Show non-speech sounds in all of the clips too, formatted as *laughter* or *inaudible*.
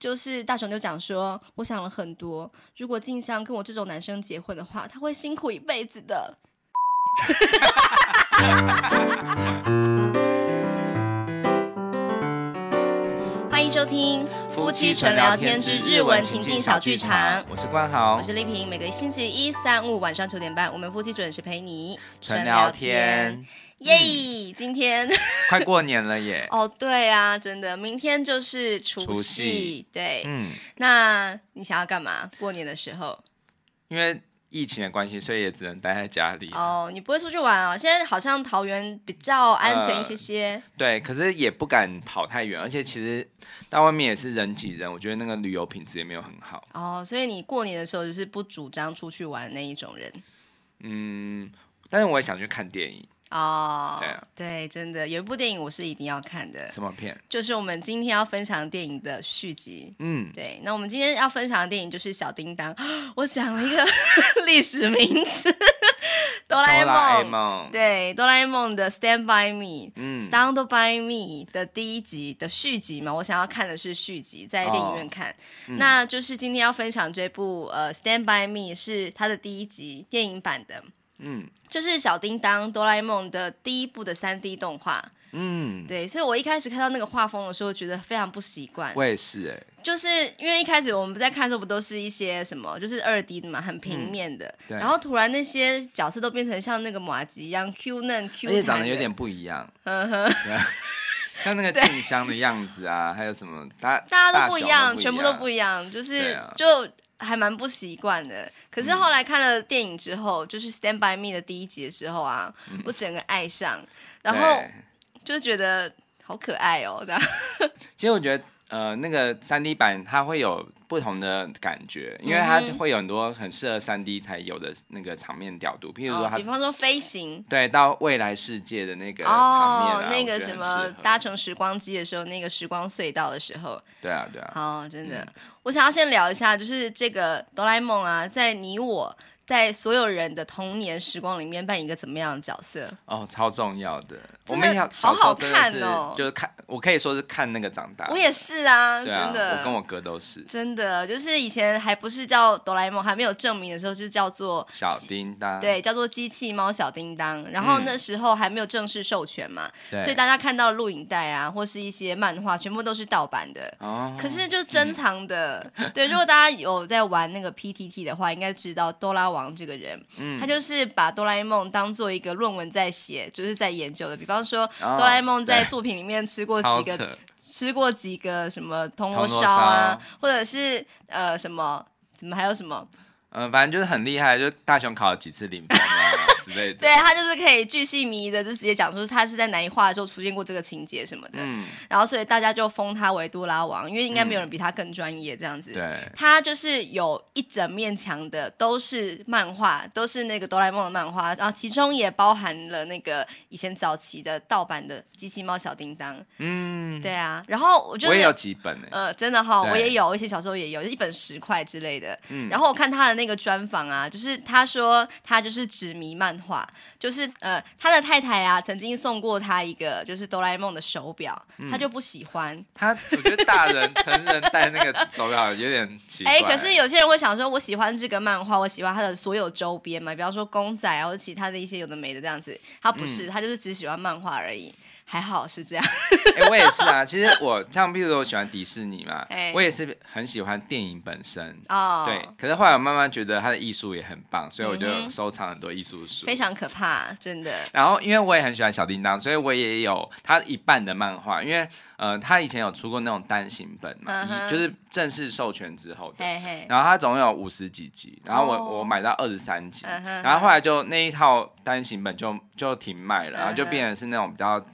就是大雄就讲说，我想了很多，如果静香跟我这种男生结婚的话，他会辛苦一辈子的。*laughs* 欢迎收听《夫妻纯聊天之日文情境小剧场》，我是关豪，我是丽萍，每个星期一、三、五晚上九点半，我们夫妻准时陪你纯聊天。耶！今天快过年了耶！*laughs* 哦，对啊，真的，明天就是除夕。对，嗯，那你想要干嘛？过年的时候？因为疫情的关系，所以也只能待在家里。哦，你不会出去玩哦？现在好像桃园比较安全一些些。对，可是也不敢跑太远，而且其实到外面也是人挤人，我觉得那个旅游品质也没有很好。哦，所以你过年的时候就是不主张出去玩那一种人。嗯，但是我也想去看电影。哦，对，真的有一部电影我是一定要看的。什么片？就是我们今天要分享电影的续集。嗯，对。那我们今天要分享的电影就是《小叮当》。*gasps* 我讲了一个 *laughs* 历史名词，*laughs*《哆啦 A 梦》。对，《哆啦 A 梦》的《Stand by Me》。嗯，《Stand by Me》的第一集的续集嘛，我想要看的是续集，在电影院看。那就是今天要分享这部呃，《Stand by Me》是它的第一集电影版的。嗯，就是小叮当哆啦 A 梦的第一部的三 D 动画。嗯，对，所以我一开始看到那个画风的时候，觉得非常不习惯。我也是，哎，就是因为一开始我们不在看的时候，不都是一些什么，就是二 D 的嘛，很平面的。然后突然那些角色都变成像那个马吉一样 Q 嫩 Q 嫩，而且长得有点不一样。嗯哼，*laughs* 像那个 *laughs* 静香的样子啊，还有什么，大大家都不一样，全部都不一样，就是就。还蛮不习惯的，可是后来看了电影之后，就是《Stand by Me》的第一集的时候啊，我整个爱上，然后就觉得好可爱哦。这样，*laughs* 其实我觉得。呃，那个三 D 版它会有不同的感觉，因为它会有很多很适合三 D 才有的那个场面调度，譬如说，比方说飞行，对，到未来世界的那个场面，那个什么搭乘时光机的时候，那个时光隧道的时候，对啊，对啊，哦，真的，我想要先聊一下，就是这个哆啦 A 梦啊，在你我。在所有人的童年时光里面，扮演一个怎么样的角色？哦，超重要的！我们小时候真的是，就是看我可以说是看那个长大。我也是啊，真的，我跟我哥都是。真的，就是以前还不是叫哆啦 A 梦，还没有证明的时候，就叫做小叮当。对，叫做机器猫小叮当。然后那时候还没有正式授权嘛，所以大家看到录影带啊，或是一些漫画，全部都是盗版的。哦。可是就珍藏的，对，如果大家有在玩那个 PTT 的话，应该知道哆啦王。这个人，他就是把哆啦 A 梦当做一个论文在写，就是在研究的。比方说，哆啦 A 梦在作品里面吃过 *laughs* 几个，吃过几个什么铜锣烧啊，或者是呃什么，怎么还有什么？嗯，反正就是很厉害，就大雄考了几次零分。*laughs* 对他就是可以巨细迷的，就直接讲说他是在哪一话候出现过这个情节什么的，然后所以大家就封他为多拉王，因为应该没有人比他更专业这样子。对，他就是有一整面墙的都是漫画，都是那个哆啦 A 梦的漫画，然后其中也包含了那个以前早期的盗版的机器猫小叮当。嗯，对啊。然后我觉得我也有几本呢。呃，真的哈，我也有而且小时候也有一本十块之类的。嗯，然后我看他的那个专访啊，就是他说他就是只迷漫。话就是呃，他的太太啊，曾经送过他一个就是哆啦 A 梦的手表，他就不喜欢。他我觉得大人成人戴那个手表有点奇怪。哎，可是有些人会想说，我喜欢这个漫画，我喜欢他的所有周边嘛，比方说公仔啊，或者其他的一些有的没的这样子。他不是，他就是只喜欢漫画而已。还好是这样，*laughs* 哎，我也是啊。其实我像，比如说我喜欢迪士尼嘛，我也是很喜欢电影本身。哦，对。可是后来慢慢觉得它的艺术也很棒，所以我就收藏很多艺术书。非常可怕，真的。然后因为我也很喜欢小叮当，所以我也有它一半的漫画。因为呃，它以前有出过那种单行本嘛，就是正式授权之后的。然后它总共有五十几集，然后我我买到二十三集，然后后来就那一套单行本就就停卖了，然后就变成是那种比较。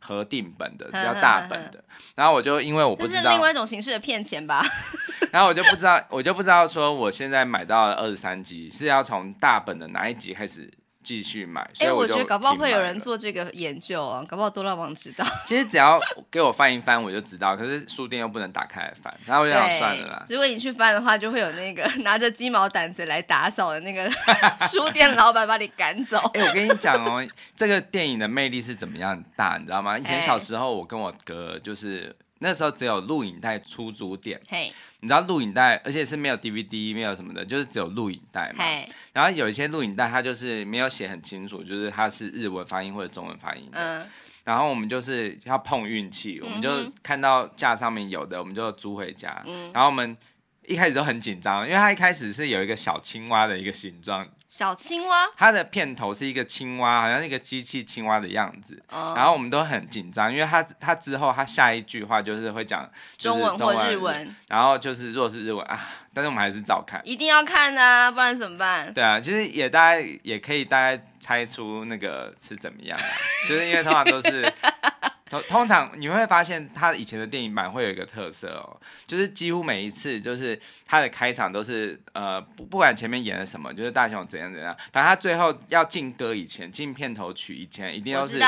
合定本的比较大本的，然后我就因为我不知道，是另外一种形式的骗钱吧。*laughs* 然后我就不知道，我就不知道说我现在买到二十三集是要从大本的哪一集开始。继续买，所以我觉得搞不好会有人做这个研究啊，搞不好都啦王知道。*laughs* 其实只要给我翻一翻，我就知道，可是书店又不能打开翻，然后我就想算了。啦。如果你去翻的话，就会有那个拿着鸡毛掸子来打扫的那个 *laughs* 书店老板把你赶走。哎，我跟你讲哦，这个电影的魅力是怎么样大，你知道吗？以前小时候，我跟我哥就是。那时候只有录影带出租店，你知道录影带，而且是没有 DVD，没有什么的，就是只有录影带嘛。然后有一些录影带，它就是没有写很清楚，就是它是日文发音或者中文发音的。然后我们就是要碰运气，我们就看到架上面有的，我们就租回家。然后我们一开始都很紧张，因为它一开始是有一个小青蛙的一个形状。小青蛙，它的片头是一个青蛙，好像一个机器青蛙的样子。然后我们都很紧张，因为它它之后它下一句话就是会讲中文或日文，然后就是若是日文啊，但是我们还是照看，一定要看啊，不然怎么办？对啊，其实也大概也可以大概猜出那个是怎么样，就是因为通常都是。通通常你会发现，他以前的电影版会有一个特色哦，就是几乎每一次，就是他的开场都是呃，不不管前面演了什么，就是大熊怎样怎样，反正他最后要进歌以前，进片头曲以前，一定要是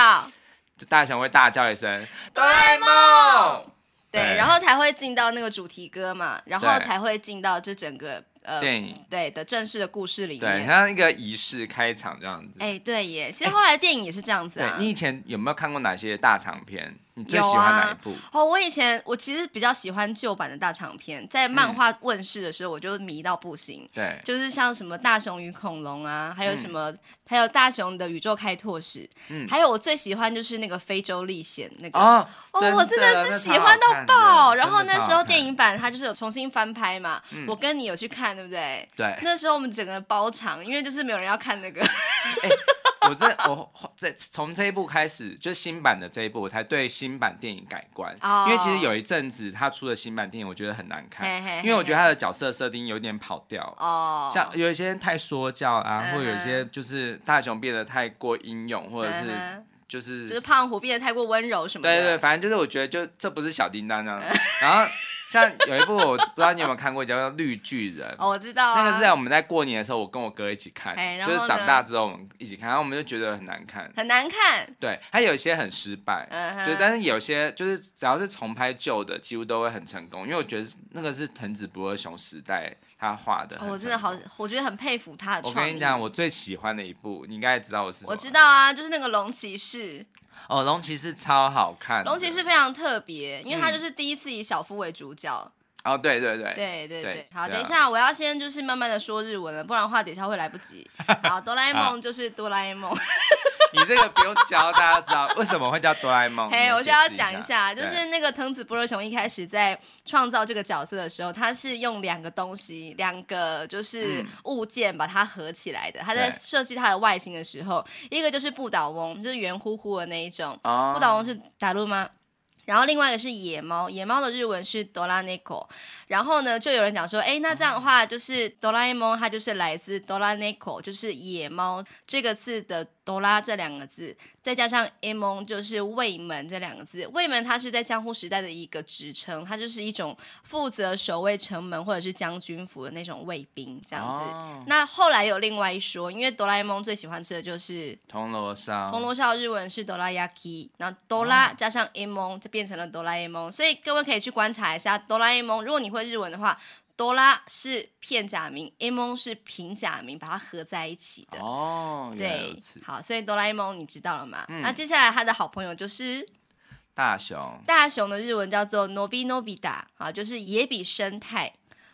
大熊会大叫一声“ A 梦”，对，然后才会进到那个主题歌嘛，然后才会进到这整个。电影对的正式的故事里面，对，像一个仪式开场这样子。哎，对耶，其实后来电影也是这样子。对你以前有没有看过哪些大长片？你最喜欢哪一部？哦，我以前我其实比较喜欢旧版的大长篇，在漫画问世的时候我就迷到不行。对，就是像什么大雄与恐龙啊，还有什么，还有大雄的宇宙开拓史，还有我最喜欢就是那个非洲历险那个。哦，我真的是喜欢到爆！然后那时候电影版它就是有重新翻拍嘛，我跟你有去看，对不对？对。那时候我们整个包场，因为就是没有人要看那个。我这我这从这一部开始，就新版的这一部，我才对新版电影改观。因为其实有一阵子他出的新版电影，我觉得很难看。因为我觉得他的角色设定有点跑调。哦，像有一些太说教啊，或有一些就是大雄变得太过英勇，或者是就是就是胖虎变得太过温柔什么的。对对，反正就是我觉得就这不是小叮当啊，*laughs* 然后。像有一部我不知道你有没有看过，叫《绿巨人》。我知道那个是在我们在过年的时候，我跟我哥一起看，就是长大之后我们一起看，然后我们就觉得很难看，很难看。对，它有些很失败，就但是有些就是只要是重拍旧的，几乎都会很成功。因为我觉得那个是藤子不二雄时代他画的，我真的好，我觉得很佩服他的。我跟你讲，我最喜欢的一部，你应该也知道我是。我知道啊，就是那个龙骑士。哦，龙骑士超好看。龙骑士非常特别，因为他就是第一次以小夫为主角。哦，对对对，对对对。好，等一下，我要先就是慢慢的说日文了，不然的话，等一下会来不及。好，*laughs* 哆啦 A 梦就是哆啦 A 梦。*laughs* 你这个不用教大家知道，为什么会叫哆啦 A 梦？*laughs* 嘿，我就要讲一下，就是那个藤子不二雄一开始在创造这个角色的时候，他是用两个东西，两个就是物件把它合起来的。他在设计它的外形的时候，一个就是不倒翁，就是圆乎乎的那一种。哦，不倒翁是打露吗？然后另外一个是野猫，野猫的日文是哆啦 A 梦，然后呢，就有人讲说，哎，那这样的话，就是哆啦 A 梦它就是来自哆啦 A 梦，就是野猫这个字的。哆啦这两个字，再加上 m 就是卫门这两个字。卫门它是在江户时代的一个职称，它就是一种负责守卫城门或者是将军府的那种卫兵这样子。那后来有另外一说，因为哆啦 A 梦最喜欢吃的就是铜锣烧，铜锣烧的日文是哆 yaki，那哆啦加上 m 就变成了哆啦 A 梦。所以各位可以去观察一下哆啦 A 梦，如果你会日文的话。哆啦是片假名，m 蒙是平假名，把它合在一起的。哦，对，好，所以哆啦 A 梦你知道了吗？那接下来他的好朋友就是大雄。大雄的日文叫做 Nobi Nobida，啊，就是野比生态。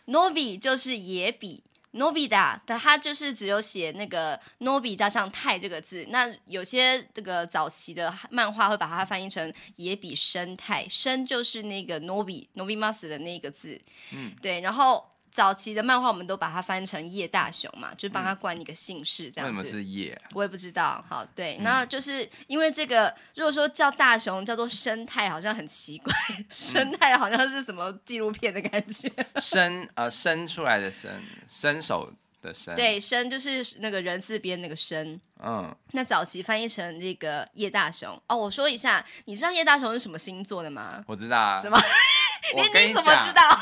Nobi 就是野比。诺比的，但它就是只有写那个“诺比”加上“泰”这个字。那有些这个早期的漫画会把它翻译成“野比生态”，“生”就是那个“诺比”、“诺比马斯”的那个字。嗯，对，然后。早期的漫画，我们都把它翻成叶大雄嘛，就帮他冠一个姓氏这样子。为什么是叶？我也不知道。好，对，那就是因为这个。如果说叫大雄，叫做生态，好像很奇怪。*laughs* 生态好像是什么纪录片的感觉。生，呃，生出来的生，伸手的伸。对，生就是那个人字边那个生。嗯。那早期翻译成这个叶大雄。哦，我说一下，你知道叶大雄是什么星座的吗？我知道啊。什么？你你怎么知道？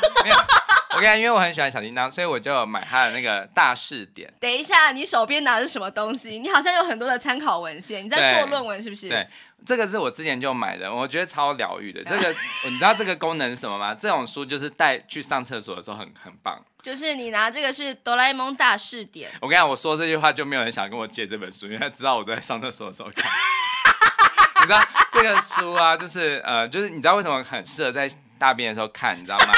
我讲，因为我很喜欢小叮当，所以我就买他的那个大试点。等一下，你手边拿着什么东西？你好像有很多的参考文献，你在做论文是不是？对，这个是我之前就买的，我觉得超疗愈的。*laughs* 这个，你知道这个功能是什么吗？这种书就是带去上厕所的时候很很棒。就是你拿这个是哆啦 A 梦大试点。我跟你讲，我说这句话就没有人想跟我借这本书，因为知道我在上厕所的时候看。*laughs* 你知道这个书啊，就是呃，就是你知道为什么很适合在大便的时候看，你知道吗？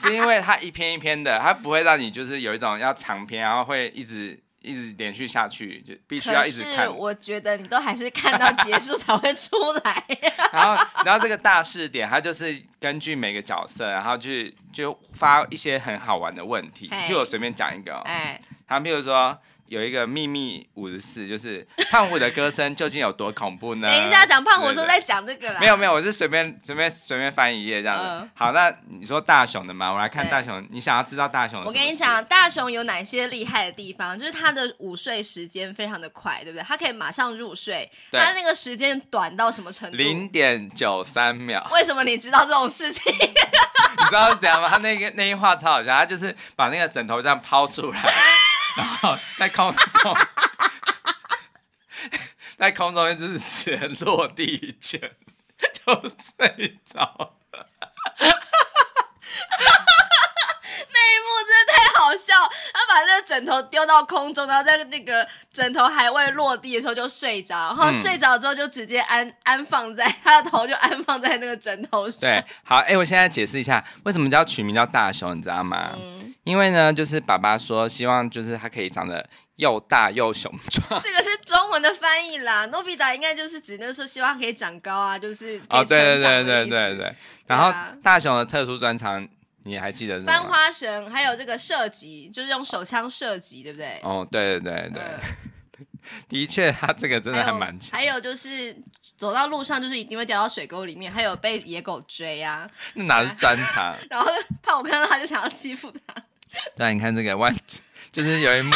是因为它一篇一篇的，它不会让你就是有一种要长篇，然后会一直一直连续下去，就必须要一直看。我觉得你都还是看到结束才会出来。*laughs* 然后，然后这个大试点，它就是根据每个角色，然后去就发一些很好玩的问题。譬如我随便讲一个哦，哎，他譬如说。有一个秘密五十四，就是胖虎的歌声究竟有多恐怖呢？*laughs* 等一下讲胖虎，说再讲这个啦。没有没有，我是随便随便随便翻一页这样子。好，那你说大雄的嘛？我来看大雄。你想要知道大雄？我跟你讲，大雄有哪些厉害的地方？就是他的午睡时间非常的快，对不对？他可以马上入睡。他那个时间短到什么程度？零点九三秒。*laughs* 为什么你知道这种事情？*laughs* 你知道是怎样吗？他那个那一话超好笑，他就是把那个枕头这样抛出来。然后在空中，哈哈哈，在空中一直前 *laughs* 落地，前 *laughs* 就睡着了。把那个枕头丢到空中，然后在那个枕头还未落地的时候就睡着，然后睡着之后就直接安安放在他的头，就安放在那个枕头上。对，好，哎，我现在解释一下为什么叫取名叫大熊，你知道吗？嗯，因为呢，就是爸爸说希望就是他可以长得又大又雄壮。*laughs* 这个是中文的翻译啦，诺比达应该就是指那时候希望可以长高啊，就是哦，对对对对对对。然后大熊的特殊专长。你还记得什翻花绳，还有这个射击，就是用手枪射击，对不对？哦，对对对对，*laughs* 的确，他这个真的还蛮强。还有就是走到路上，就是一定会掉到水沟里面，还有被野狗追啊。那哪是专长？*laughs* 然后怕我看到他，就想要欺负他。对，你看这个万，就是有一幕。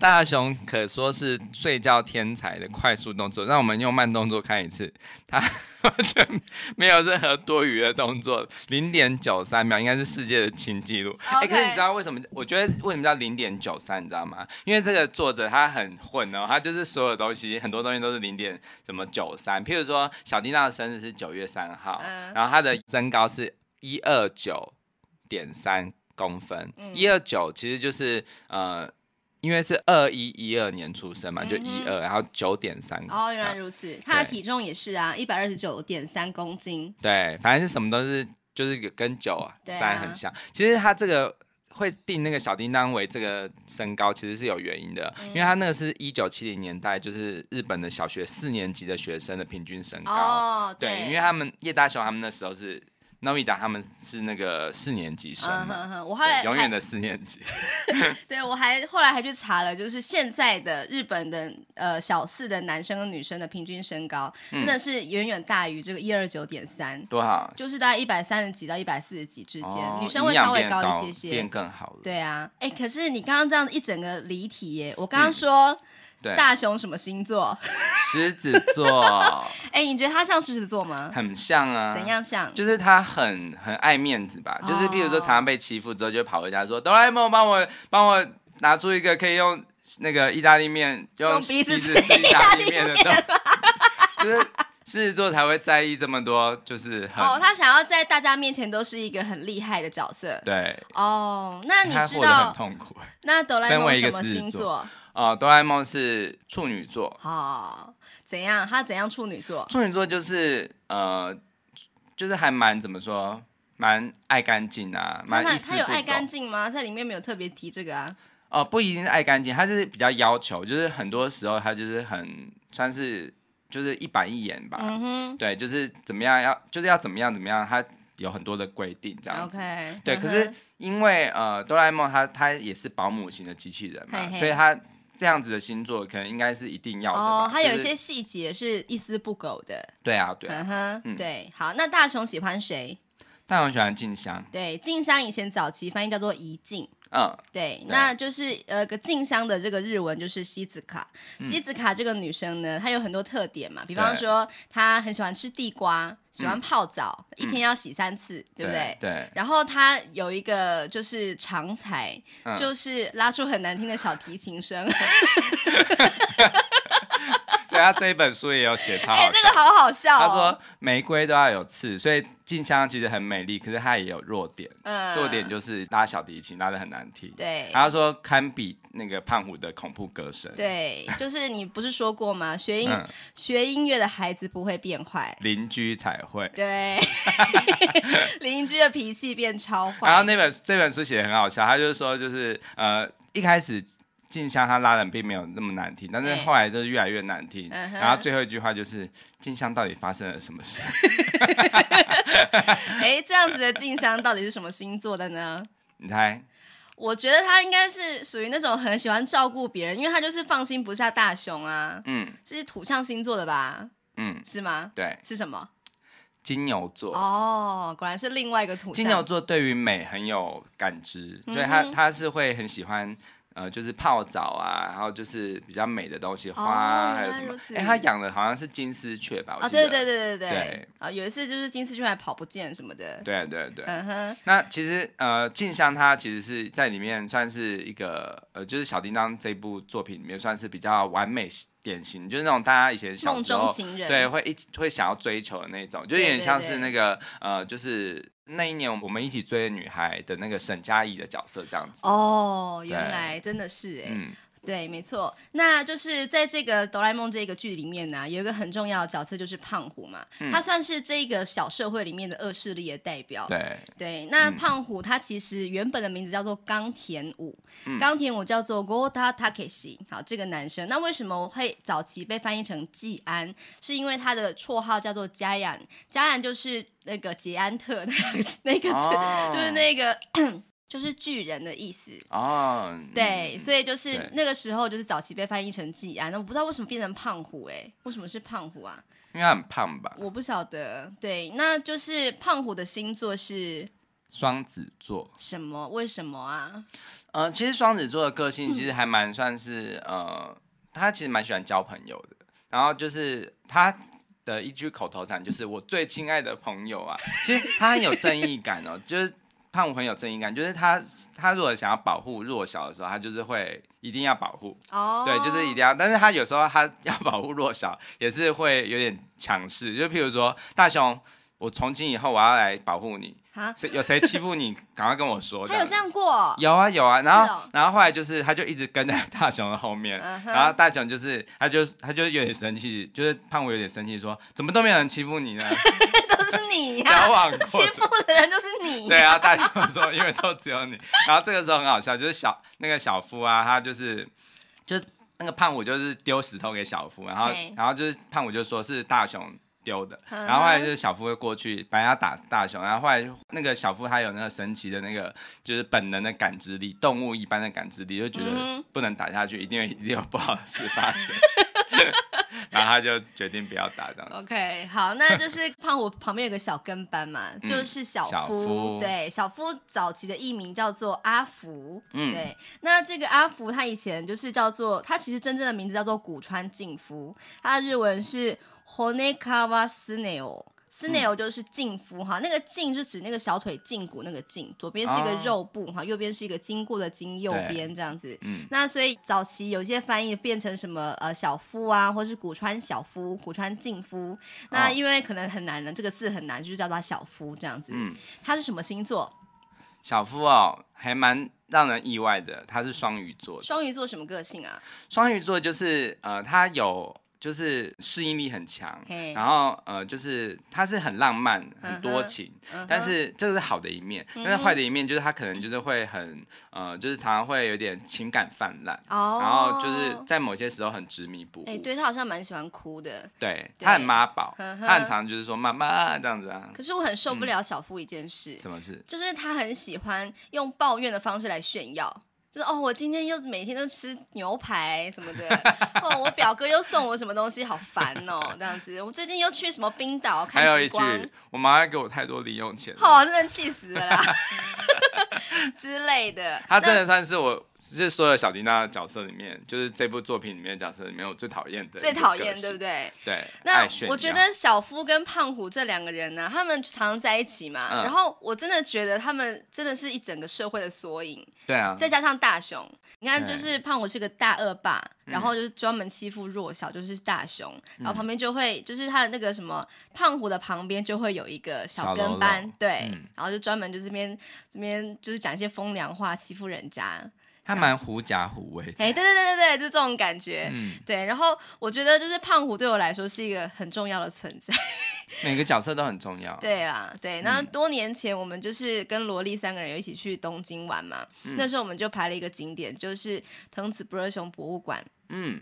大雄可说是睡觉天才的快速动作，让我们用慢动作看一次，他 *laughs* 完全没有任何多余的动作，零点九三秒应该是世界的新纪录。哎，可是你知道为什么？我觉得为什么叫零点九三？你知道吗？因为这个作者他很混哦，他就是所有东西，很多东西都是零点什么九三。譬如说，小叮当的生日是九月三号，然后他的身高是一二九点三公分，一二九其实就是呃。因为是二一一二年出生嘛，就一二，然后九点三。哦，原来如此。他的体重也是啊，一百二十九点三公斤。对，反正是什么都是，就是跟九三很像。其实他这个会定那个小叮当为这个身高，其实是有原因的，因为他那个是一九七零年代，就是日本的小学四年级的学生的平均身高。哦，对，因为他们叶大雄他们那时候是。i 米达他们是那个四年级生，我后来永远的四年级。*laughs* 对我还后来还去查了，就是现在的日本的呃小四的男生跟女生的平均身高，真的是远远大于这个一二九点三，多少？就是大概一百三十几到一百四十几之间，女生会稍微高一些些，变更好了。对啊，哎，可是你刚刚这样一整个离题耶，我刚刚说。大雄什么星座？狮子座。*laughs* 哎，你觉得他像狮子座吗？很像啊。怎样像？就是他很很爱面子吧。就是，譬如说，常常被欺负之后，就跑回家说：“哆啦 A 梦，帮我帮我拿出一个可以用那个意大利面，用鼻子吃意大利面。” *laughs* 就是狮子座才会在意这么多，就是哦，他想要在大家面前都是一个很厉害的角色。对。哦，那你知道？那哆啦 A 梦什么星座？啊，哆啦 A 梦是处女座好，怎样？他怎样处女座？处女座就是呃，就是还蛮怎么说，蛮爱干净啊，蛮他有爱干净吗？在里面没有特别提这个啊？哦，不一定是爱干净，他是比较要求，就是很多时候他就是很算是就是一板一眼吧。嗯哼。对，就是怎么样要就是要怎么样怎么样，他有很多的规定这样子。OK。对，可是因为呃，哆啦 A 梦他他也是保姆型的机器人嘛，所以他。这样子的星座，可能应该是一定要的哦，他有一些细节是一丝不苟的。对啊，对，嗯哼，对。好，那大雄喜欢谁？大雄喜欢静香。对，静香以前早期翻译叫做怡静。对，那就是呃，个静香的这个日文就是西子卡。西子卡这个女生呢，她有很多特点嘛，比方说她很喜欢吃地瓜，喜欢泡澡，一天要洗三次，对不对？对。然后她有一个就是长才，就是拉出很难听的小提琴声。*laughs* 然后这一本书也有写他，那个好好笑。他说玫瑰都要有刺，所以静香其实很美丽，可是她也有弱点。嗯，弱点就是拉小提琴拉的很难听。对，他说堪比那个胖虎的恐怖歌声。对，就是你不是说过吗？学音学音乐的孩子不会变坏，邻居才会。对，*laughs* 邻居的脾气变超坏。然后那本这本书写的很好笑，他就是说就是呃一开始。静香她拉人并没有那么难听，但是后来就是越来越难听。然后最后一句话就是：静香到底发生了什么事？*laughs* 哎，这样子的静香到底是什么星座的呢？你猜？我觉得他应该是属于那种很喜欢照顾别人，因为他就是放心不下大雄啊。嗯，是土象星座的吧？嗯，是吗？对，是什么？金牛座。哦，果然是另外一个土。金牛座对于美很有感知，所以他他是会很喜欢。呃，就是泡澡啊，然后就是比较美的东西，花还有什么？哎，他养的好像是金丝雀吧？啊，对对对对对。啊，有一次就是金丝雀还跑不见什么的。对对对。嗯哼。那其实呃，静香她其实是在里面算是一个呃，就是小叮当这部作品里面算是比较完美。典型就是那种大家以前小时候对会一会想要追求的那种，就有点像是那个呃，就是那一年我们一起追的女孩的那个沈佳宜的角色这样子。哦，原来真的是哎。对，没错，那就是在这个《哆啦 A 梦》这个剧里面呢，有一个很重要的角色，就是胖虎嘛。嗯，他算是这一个小社会里面的恶势力的代表。对对，那胖虎他其实原本的名字叫做冈田武，冈田武叫做 Gota t a k e s h i 好，这个男生，那为什么会早期被翻译成季安？是因为他的绰号叫做加氧，加氧就是那个捷安特那个 *laughs* 那个字，就是那个。就是巨人的意思啊，对，所以就是那个时候就是早期被翻译成季安，那我不知道为什么变成胖虎哎，为什么是胖虎啊？因为很胖吧？我不晓得。对，那就是胖虎的星座是双子座。什么？为什么啊？呃，其实双子座的个性其实还蛮算是呃，他其实蛮喜欢交朋友的。然后就是他的一句口头禅就是“我最亲爱的朋友啊”，其实他很有正义感哦，就是。胖虎很有正义感，就是他，他如果想要保护弱小的时候，他就是会一定要保护。哦，对，就是一定要。但是他有时候他要保护弱小，也是会有点强势。就譬如说，大雄，我从今以后我要来保护你。谁有谁欺负你，赶快跟我说。*laughs* 他有这样过？有啊有啊。然后然后后来就是，他就一直跟在大雄的后面。然后大雄就是，他就他就有点生气，就是胖虎有点生气，说怎么都没有人欺负你呢？*laughs* 是你呀！欺负的人就是你。对啊，大雄说，因为都只有你。然后这个时候很好笑，就是小那个小夫啊，他就是，就是那个胖虎就是丢石头给小夫，然后然后就是胖虎就说是大雄丢的，然后后来就是小夫会过去把他打大雄，然后后来那个小夫他有那个神奇的那个就是本能的感知力，动物一般的感知力，就觉得不能打下去，一定一定有不好的事发生。*laughs* *laughs* 然后他就决定不要打这样子。OK，好，那就是胖虎旁边有个小跟班嘛，就是小夫。对，小夫早期的艺名叫做阿福。嗯，对，那这个阿福他以前就是叫做，他其实真正的名字叫做古川敬夫，他的日文是 Honoka Waseo n。Snail 就是静夫哈，那个静是指那个小腿胫骨那个胫，左边是一个肉部哈，右边是一个经过的经，右边这样子。那所以早期有些翻译变成什么呃小夫啊，或是古川小夫、古川静夫。那因为可能很难的这个字很难，就叫他小夫这样子。他是什么星座？小夫哦，还蛮让人意外的，他是双鱼座。双鱼座什么个性啊？双鱼座就是呃，他有。就是适应力很强，然后呃，就是他是很浪漫、很多情，但是这是好的一面。但是坏的一面就是他可能就是会很呃，就是常常会有点情感泛滥，然后就是在某些时候很执迷不悟。哎，对他好像蛮喜欢哭的。对他很妈宝，他很常就是说妈妈这样子啊。可是我很受不了小夫一件事。什么事？就是他很喜欢用抱怨的方式来炫耀。就是哦，我今天又每天都吃牛排什么的，哦，我表哥又送我什么东西，好烦哦，这样子，我最近又去什么冰岛，还有一句，我妈给我太多零用钱，哦，真的气死了。*laughs* 之类的，他真的算是我，就是所有小迪娜角色里面，就是这部作品里面角色里面我最讨厌的，最讨厌，对不对？对。那我觉得小夫跟胖虎这两个人呢，他们常常在一起嘛，然后我真的觉得他们真的是一整个社会的缩影。对啊。再加上大雄。你看，就是胖虎是个大恶霸，然后就是专门欺负弱小，就是大熊。然后旁边就会，就是他的那个什么胖虎的旁边就会有一个小跟班，对，然后就专门就这边这边就是讲一些风凉话欺负人家，他蛮狐假虎威。哎，对对对对对，就这种感觉，嗯，对。然后我觉得就是胖虎对我来说是一个很重要的存在。每个角色都很重要。对啊，对。那多年前我们就是跟萝莉三个人一起去东京玩嘛。那时候我们就排了一个景点，就是藤子不二雄博物馆。嗯。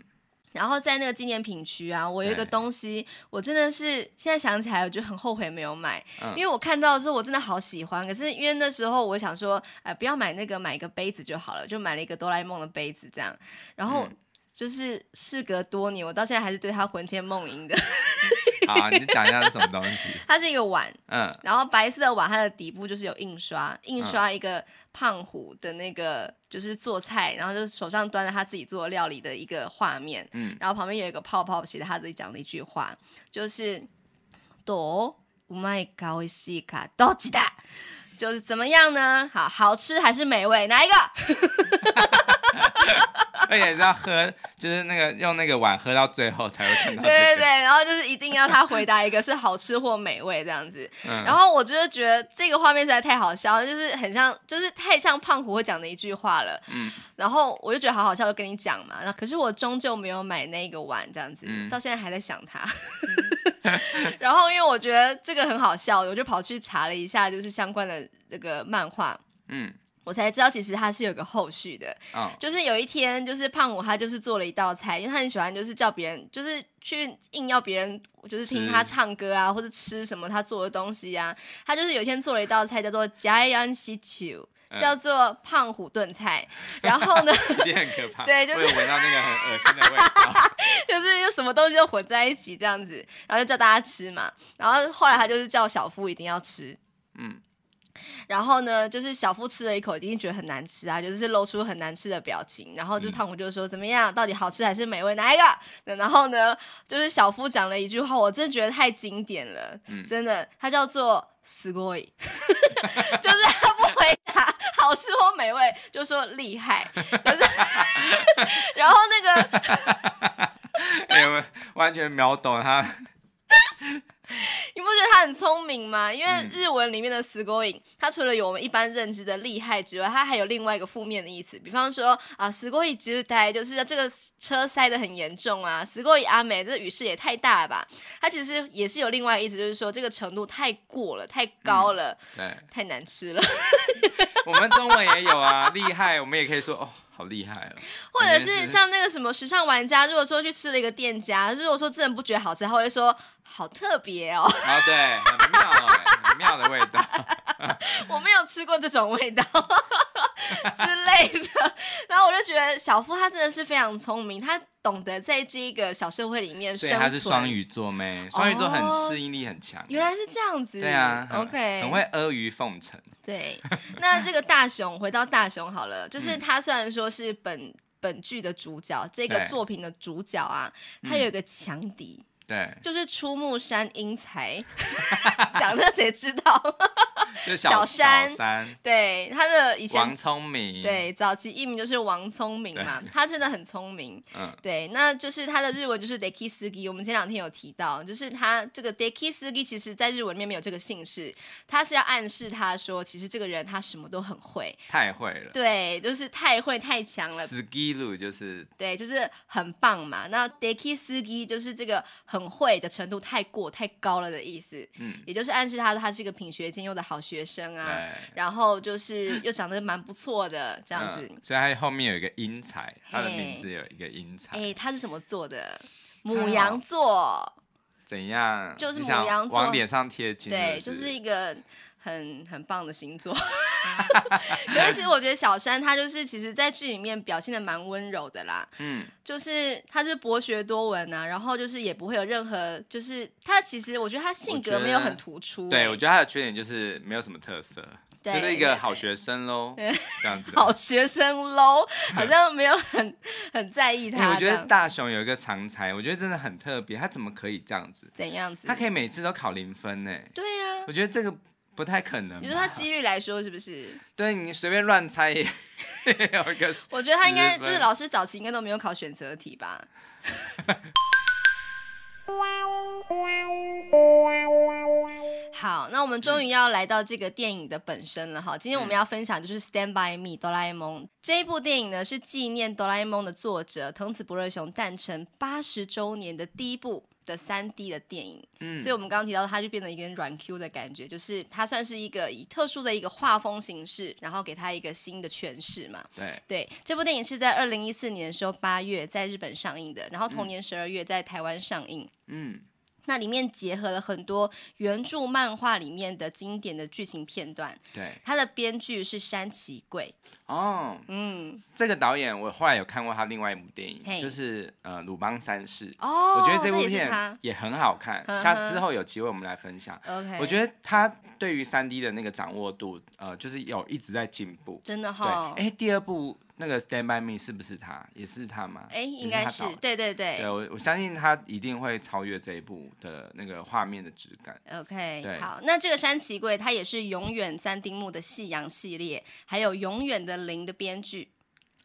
然后在那个纪念品区啊，我有一个东西，我真的是现在想起来，我就很后悔没有买。因为我看到的时候，我真的好喜欢。可是因为那时候我想说，哎，不要买那个，买一个杯子就好了，就买了一个哆啦 A 梦的杯子这样。然后就是事隔多年，我到现在还是对他魂牵梦萦的。*laughs* 啊，你讲一下是什么东西？*laughs* 它是一个碗，嗯，然后白色的碗，它的底部就是有印刷，印刷一个胖虎的那个就是做菜，然后就手上端着他自己做的料理的一个画面，嗯，然后旁边有一个泡泡，写着他自己讲的一句话，就是“多，Oh my God，西卡多吉达”，就是怎么样呢？好，好吃还是美味？哪一个？*laughs* 而且是要喝，就是那个用那个碗喝到最后才会看到。对对对，然后就是一定要他回答一个是好吃或美味这样子。*laughs* 嗯。然后我就是觉得这个画面实在太好笑，就是很像，就是太像胖虎会讲的一句话了。嗯。然后我就觉得好好笑，就跟你讲嘛。那可是我终究没有买那个碗，这样子，到现在还在想它。*laughs* 然后因为我觉得这个很好笑，我就跑去查了一下，就是相关的这个漫画。嗯。我才知道，其实他是有个后续的，就是有一天，就是胖虎他就是做了一道菜，因为他很喜欢，就是叫别人，就是去硬要别人，就是听他唱歌啊，或者吃什么他做的东西啊。他就是有一天做了一道菜，叫做“加烟西球”，叫做“胖虎炖菜”。然后呢，*laughs* 也很可怕，*laughs* 对，就是闻到那个很恶心的味道，*laughs* 就是有什么东西都混在一起这样子，然后就叫大家吃嘛。然后后来他就是叫小夫一定要吃，嗯。然后呢，就是小夫吃了一口，一定觉得很难吃啊，就是露出很难吃的表情。然后就胖虎就说：“怎么样，到底好吃还是美味哪一个？”然后呢，就是小夫讲了一句话，我真的觉得太经典了，真的，他叫做“ s 死 o y *laughs* 就是他不回答好吃或美味，就说厉害。*laughs* *laughs* 然后那个，完全秒懂他。*laughs* 你不觉得他很聪明吗？因为日文里面的“死过瘾”，它除了有我们一般认知的厉害之外，它还有另外一个负面的意思。比方说啊，“死 o o l 实大概就是这个车塞的很严重啊，“死过瘾”阿美这雨势也太大了吧？它其实也是有另外一个意思，就是说这个程度太过了，太高了，对，太难吃了。*laughs* 我们中文也有啊，*laughs* 厉害，我们也可以说哦，好厉害了。或者是像那个什么时尚玩家，如果说去吃了一个店家，如果说真的不觉得好吃，他会说。好特别哦！啊，对，很妙，很妙的味道。*laughs* 我没有吃过这种味道 *laughs* 之类的。然后我就觉得小夫他真的是非常聪明，他懂得在这个小社会里面生存。所以他是双鱼座妹，双鱼座很适应力很强。原来是这样子。对啊，OK。很会阿谀奉承。对。那这个大熊回到大熊好了，就是他虽然说是本本剧的主角，这个作品的主角啊，他有一个强敌。对，就是出木山英才，*laughs* 讲这谁知道？*laughs* 就小山，小山，对他的以前王聪明，对早期艺名就是王聪明嘛，他真的很聪明。*laughs* 嗯，对，那就是他的日文就是 Deki s u g i 我们前两天有提到，就是他这个 Deki s u g i 其实在日文里面没有这个姓氏，他是要暗示他说，其实这个人他什么都很会，太会了。对，就是太会太强了。s u z i 就是，对，就是很棒嘛。那 Deki s u g i 就是这个很。很会的程度太过太高了的意思，嗯，也就是暗示他，他是一个品学兼优的好学生啊。*laughs* 然后就是又长得蛮不错的这样子，所以他后面有一个英才，他的名字有一个英才。哎，他是什么座的？母羊座。怎样？就是母羊座。往脸上贴金，对，就是一个。很很棒的星座，可 *laughs* 是其实我觉得小山他就是，其实，在剧里面表现的蛮温柔的啦。嗯，就是他，是博学多闻啊，然后就是也不会有任何，就是他其实我觉得他性格没有很突出。对，我觉得他的缺点就是没有什么特色，就是一个 *laughs* *laughs* 好学生喽，这样子。好学生喽，好像没有很很在意他。我觉得大雄有一个常才，我觉得真的很特别。他怎么可以这样子？怎样子？他可以每次都考零分呢？对呀，我觉得这个。不太可能。你说他几率来说是不是？*laughs* 对你随便乱猜，*laughs* 我觉得他应该就是老师早期应该都没有考选择题吧。*laughs* 好，那我们终于要来到这个电影的本身了哈。今天我们要分享就是《Stand by Me》哆啦 A 梦这一部电影呢，是纪念哆啦 A 梦的作者藤子不二雄诞辰八十周年的第一部。的三 D 的电影，嗯，所以我们刚刚提到它就变成一个软 Q 的感觉，就是它算是一个以特殊的一个画风形式，然后给它一个新的诠释嘛。对，对，这部电影是在二零一四年的时候八月在日本上映的，然后同年十二月在台湾上映。嗯，那里面结合了很多原著漫画里面的经典的剧情片段。对，它的编剧是山崎贵。哦，嗯，这个导演我后来有看过他另外一部电影，就是呃《鲁邦三世》。哦，我觉得这部片也很好看，下之后有机会我们来分享。OK，我觉得他对于三 D 的那个掌握度，呃，就是有一直在进步。真的哈。哎，第二部那个《Stand by Me》是不是他？也是他吗？哎，应该是。对对对。对我我相信他一定会超越这一部的那个画面的质感。OK，好，那这个山崎贵他也是永远三丁目的夕阳系列，还有永远的。林的编剧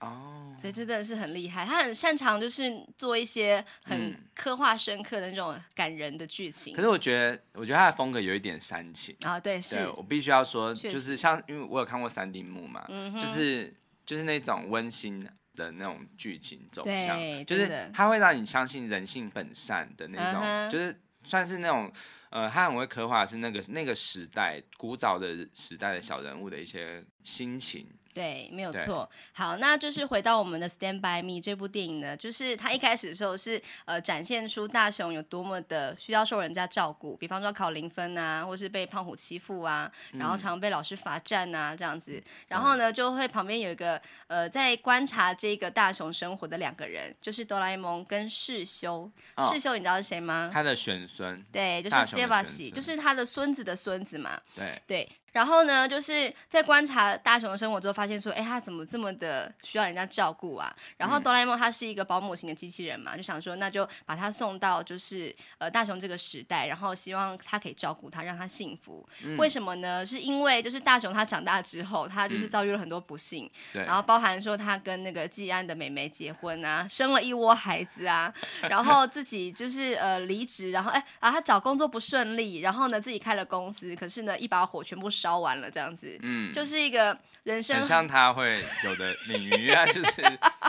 哦，所以真的是很厉害。他很擅长就是做一些很刻画深刻的那种感人的剧情。可是我觉得，我觉得他的风格有一点煽情啊。对，是，我必须要说，就是像因为我有看过三 D 目嘛，嗯就是就是那种温馨的那种剧情走向，就是他会让你相信人性本善的那种，就是算是那种呃，他很会刻画是那个那个时代古早的时代的小人物的一些心情。对，没有错。好，那就是回到我们的《Stand by Me》这部电影呢，就是它一开始的时候是呃展现出大雄有多么的需要受人家照顾，比方说考零分啊，或是被胖虎欺负啊，然后常常被老师罚站啊这样子。然后呢，就会旁边有一个呃在观察这个大雄生活的两个人，就是哆啦 A 梦跟世修。世修，你知道是谁吗？他的玄孙。对，就是 s e v a s 就是他的孙子的孙子嘛。对。对。然后呢，就是在观察大雄的生活之后，发现说，哎，他怎么这么的需要人家照顾啊？然后哆啦 A 梦他是一个保姆型的机器人嘛，就想说，那就把他送到就是呃大雄这个时代，然后希望他可以照顾他，让他幸福。为什么呢？是因为就是大雄他长大之后，他就是遭遇了很多不幸，然后包含说他跟那个寂安的美眉结婚啊，生了一窝孩子啊，*laughs* 然后自己就是呃离职，然后哎啊他找工作不顺利，然后呢自己开了公司，可是呢一把火全部。烧。烧完了这样子，嗯，就是一个人生很像他会有的领域啊，就是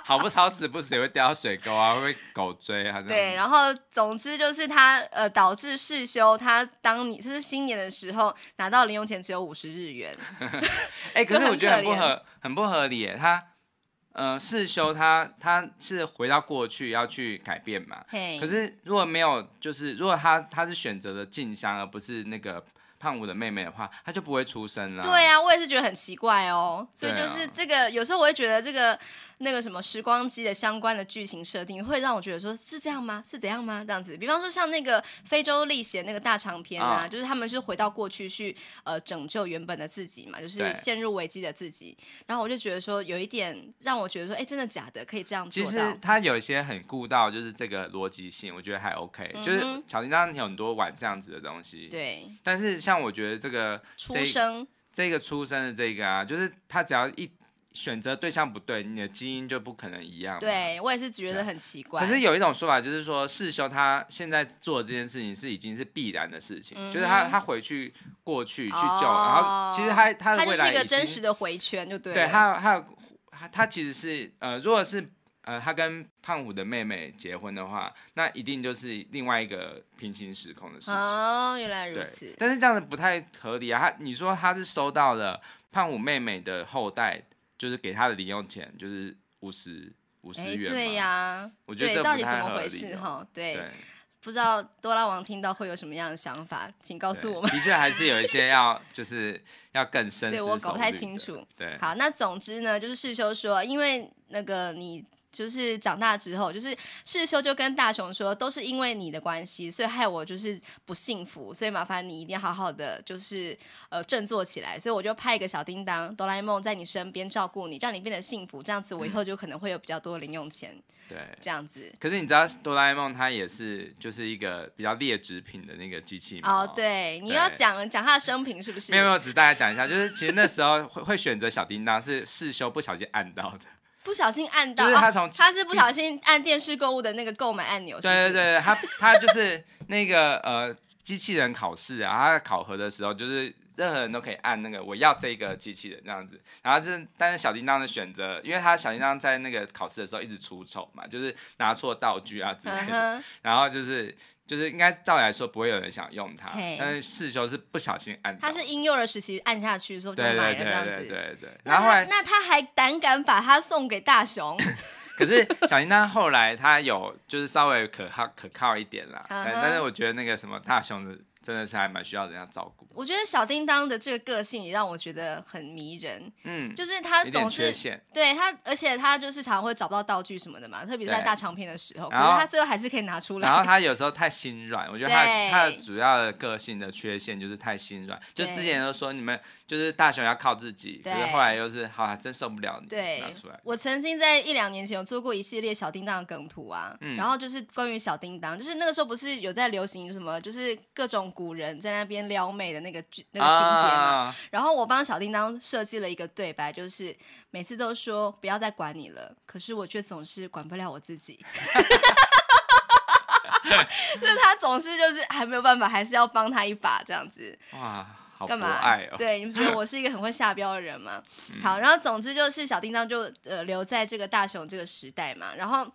好不吵死不死，也会掉水沟啊，会被狗追啊，对。然后总之就是他呃导致世修他当你就是新年的时候拿到零用钱只有五十日元，*laughs* 哎，可是我觉得很不合 *laughs* 很不合理。他呃世修他他是回到过去要去改变嘛，可是如果没有就是如果他他是选择了静香而不是那个。看我的妹妹的话，她就不会出声了。对呀，我也是觉得很奇怪哦。所以就是这个，有时候我会觉得这个。那个什么时光机的相关的剧情设定，会让我觉得说是这样吗？是怎样吗？这样子，比方说像那个非洲历险那个大长篇啊，就是他们是回到过去去呃拯救原本的自己嘛，就是陷入危机的自己。然后我就觉得说，有一点让我觉得说，哎，真的假的？可以这样做其实他有一些很顾到就是这个逻辑性，我觉得还 OK。就是小叮当有很多玩这样子的东西。对。但是像我觉得这个出生这个出生的这个啊，就是他只要一。选择对象不对，你的基因就不可能一样。对我也是觉得很奇怪。可是有一种说法就是说，世修他现在做这件事情是已经是必然的事情，就是他他回去过去去救，然后其实他他的未来一个真实的回圈就对。对他他他其实是呃，如果是呃他跟胖虎的妹妹结婚的话，那一定就是另外一个平行时空的事情。哦，原来如此。但是这样子不太合理啊！他你说他是收到了胖虎妹妹的后代。就是给他的零用钱，就是五十五十元对呀，我觉得到底怎么回事哈？对，不知道多拉王听到会有什么样的想法，请告诉我们。的确还是有一些要，就是要更深思对我搞不太清楚。对，好，那总之呢，就是世修说，因为那个你。就是长大之后，就是世修就跟大雄说，都是因为你的关系，所以害我就是不幸福，所以麻烦你一定要好好的，就是呃振作起来。所以我就派一个小叮当哆啦 A 梦在你身边照顾你，让你变得幸福，这样子我以后就可能会有比较多零用钱。对，这样子。可是你知道哆啦 A 梦它也是就是一个比较劣质品的那个机器吗？哦，对，你要讲讲它的生平是不是？没有，有，只大概讲一下，就是其实那时候会会选择小叮当是世修不小心按到的。不小心按到，就是他从他是不小心按电视购物的那个购买按钮。对对对，他他就是那个 *laughs* 呃机器人考试啊，他考核的时候就是任何人都可以按那个我要这个机器人这样子，然后是但是小叮当的选择，因为他小叮当在那个考试的时候一直出丑嘛，就是拿错道具啊之类的，然后就是。就是应该照理来说，不会有人想用它。但是四修是不小心按，他是婴幼儿时期按下去说就买了这样子，对对对。然后那他还胆敢把它送给大熊？*laughs* 可是小叮当后来他有就是稍微可靠可靠一点啦，但是我觉得那个什么大熊的。真的是还蛮需要人家照顾。我觉得小叮当的这个个性也让我觉得很迷人。嗯，就是他总是对他，而且他就是常会找不到道具什么的嘛，特别在大长篇的时候。可是他最后还是可以拿出来。然后他有时候太心软，我觉得他他的主要的个性的缺陷就是太心软。就之前都说你们就是大雄要靠自己，可是后来又是好，真受不了你拿出来。我曾经在一两年前有做过一系列小叮当的梗图啊，然后就是关于小叮当，就是那个时候不是有在流行什么，就是各种。古人在那边撩妹的那个那个情节嘛，然后我帮小叮当设计了一个对白，就是每次都说不要再管你了，可是我却总是管不了我自己，*laughs* *laughs* 就是他总是就是还没有办法，还是要帮他一把这样子，哇，干嘛？对，你们说我是一个很会下标的人嘛？*laughs* 好，然后总之就是小叮当就呃留在这个大熊这个时代嘛，然后。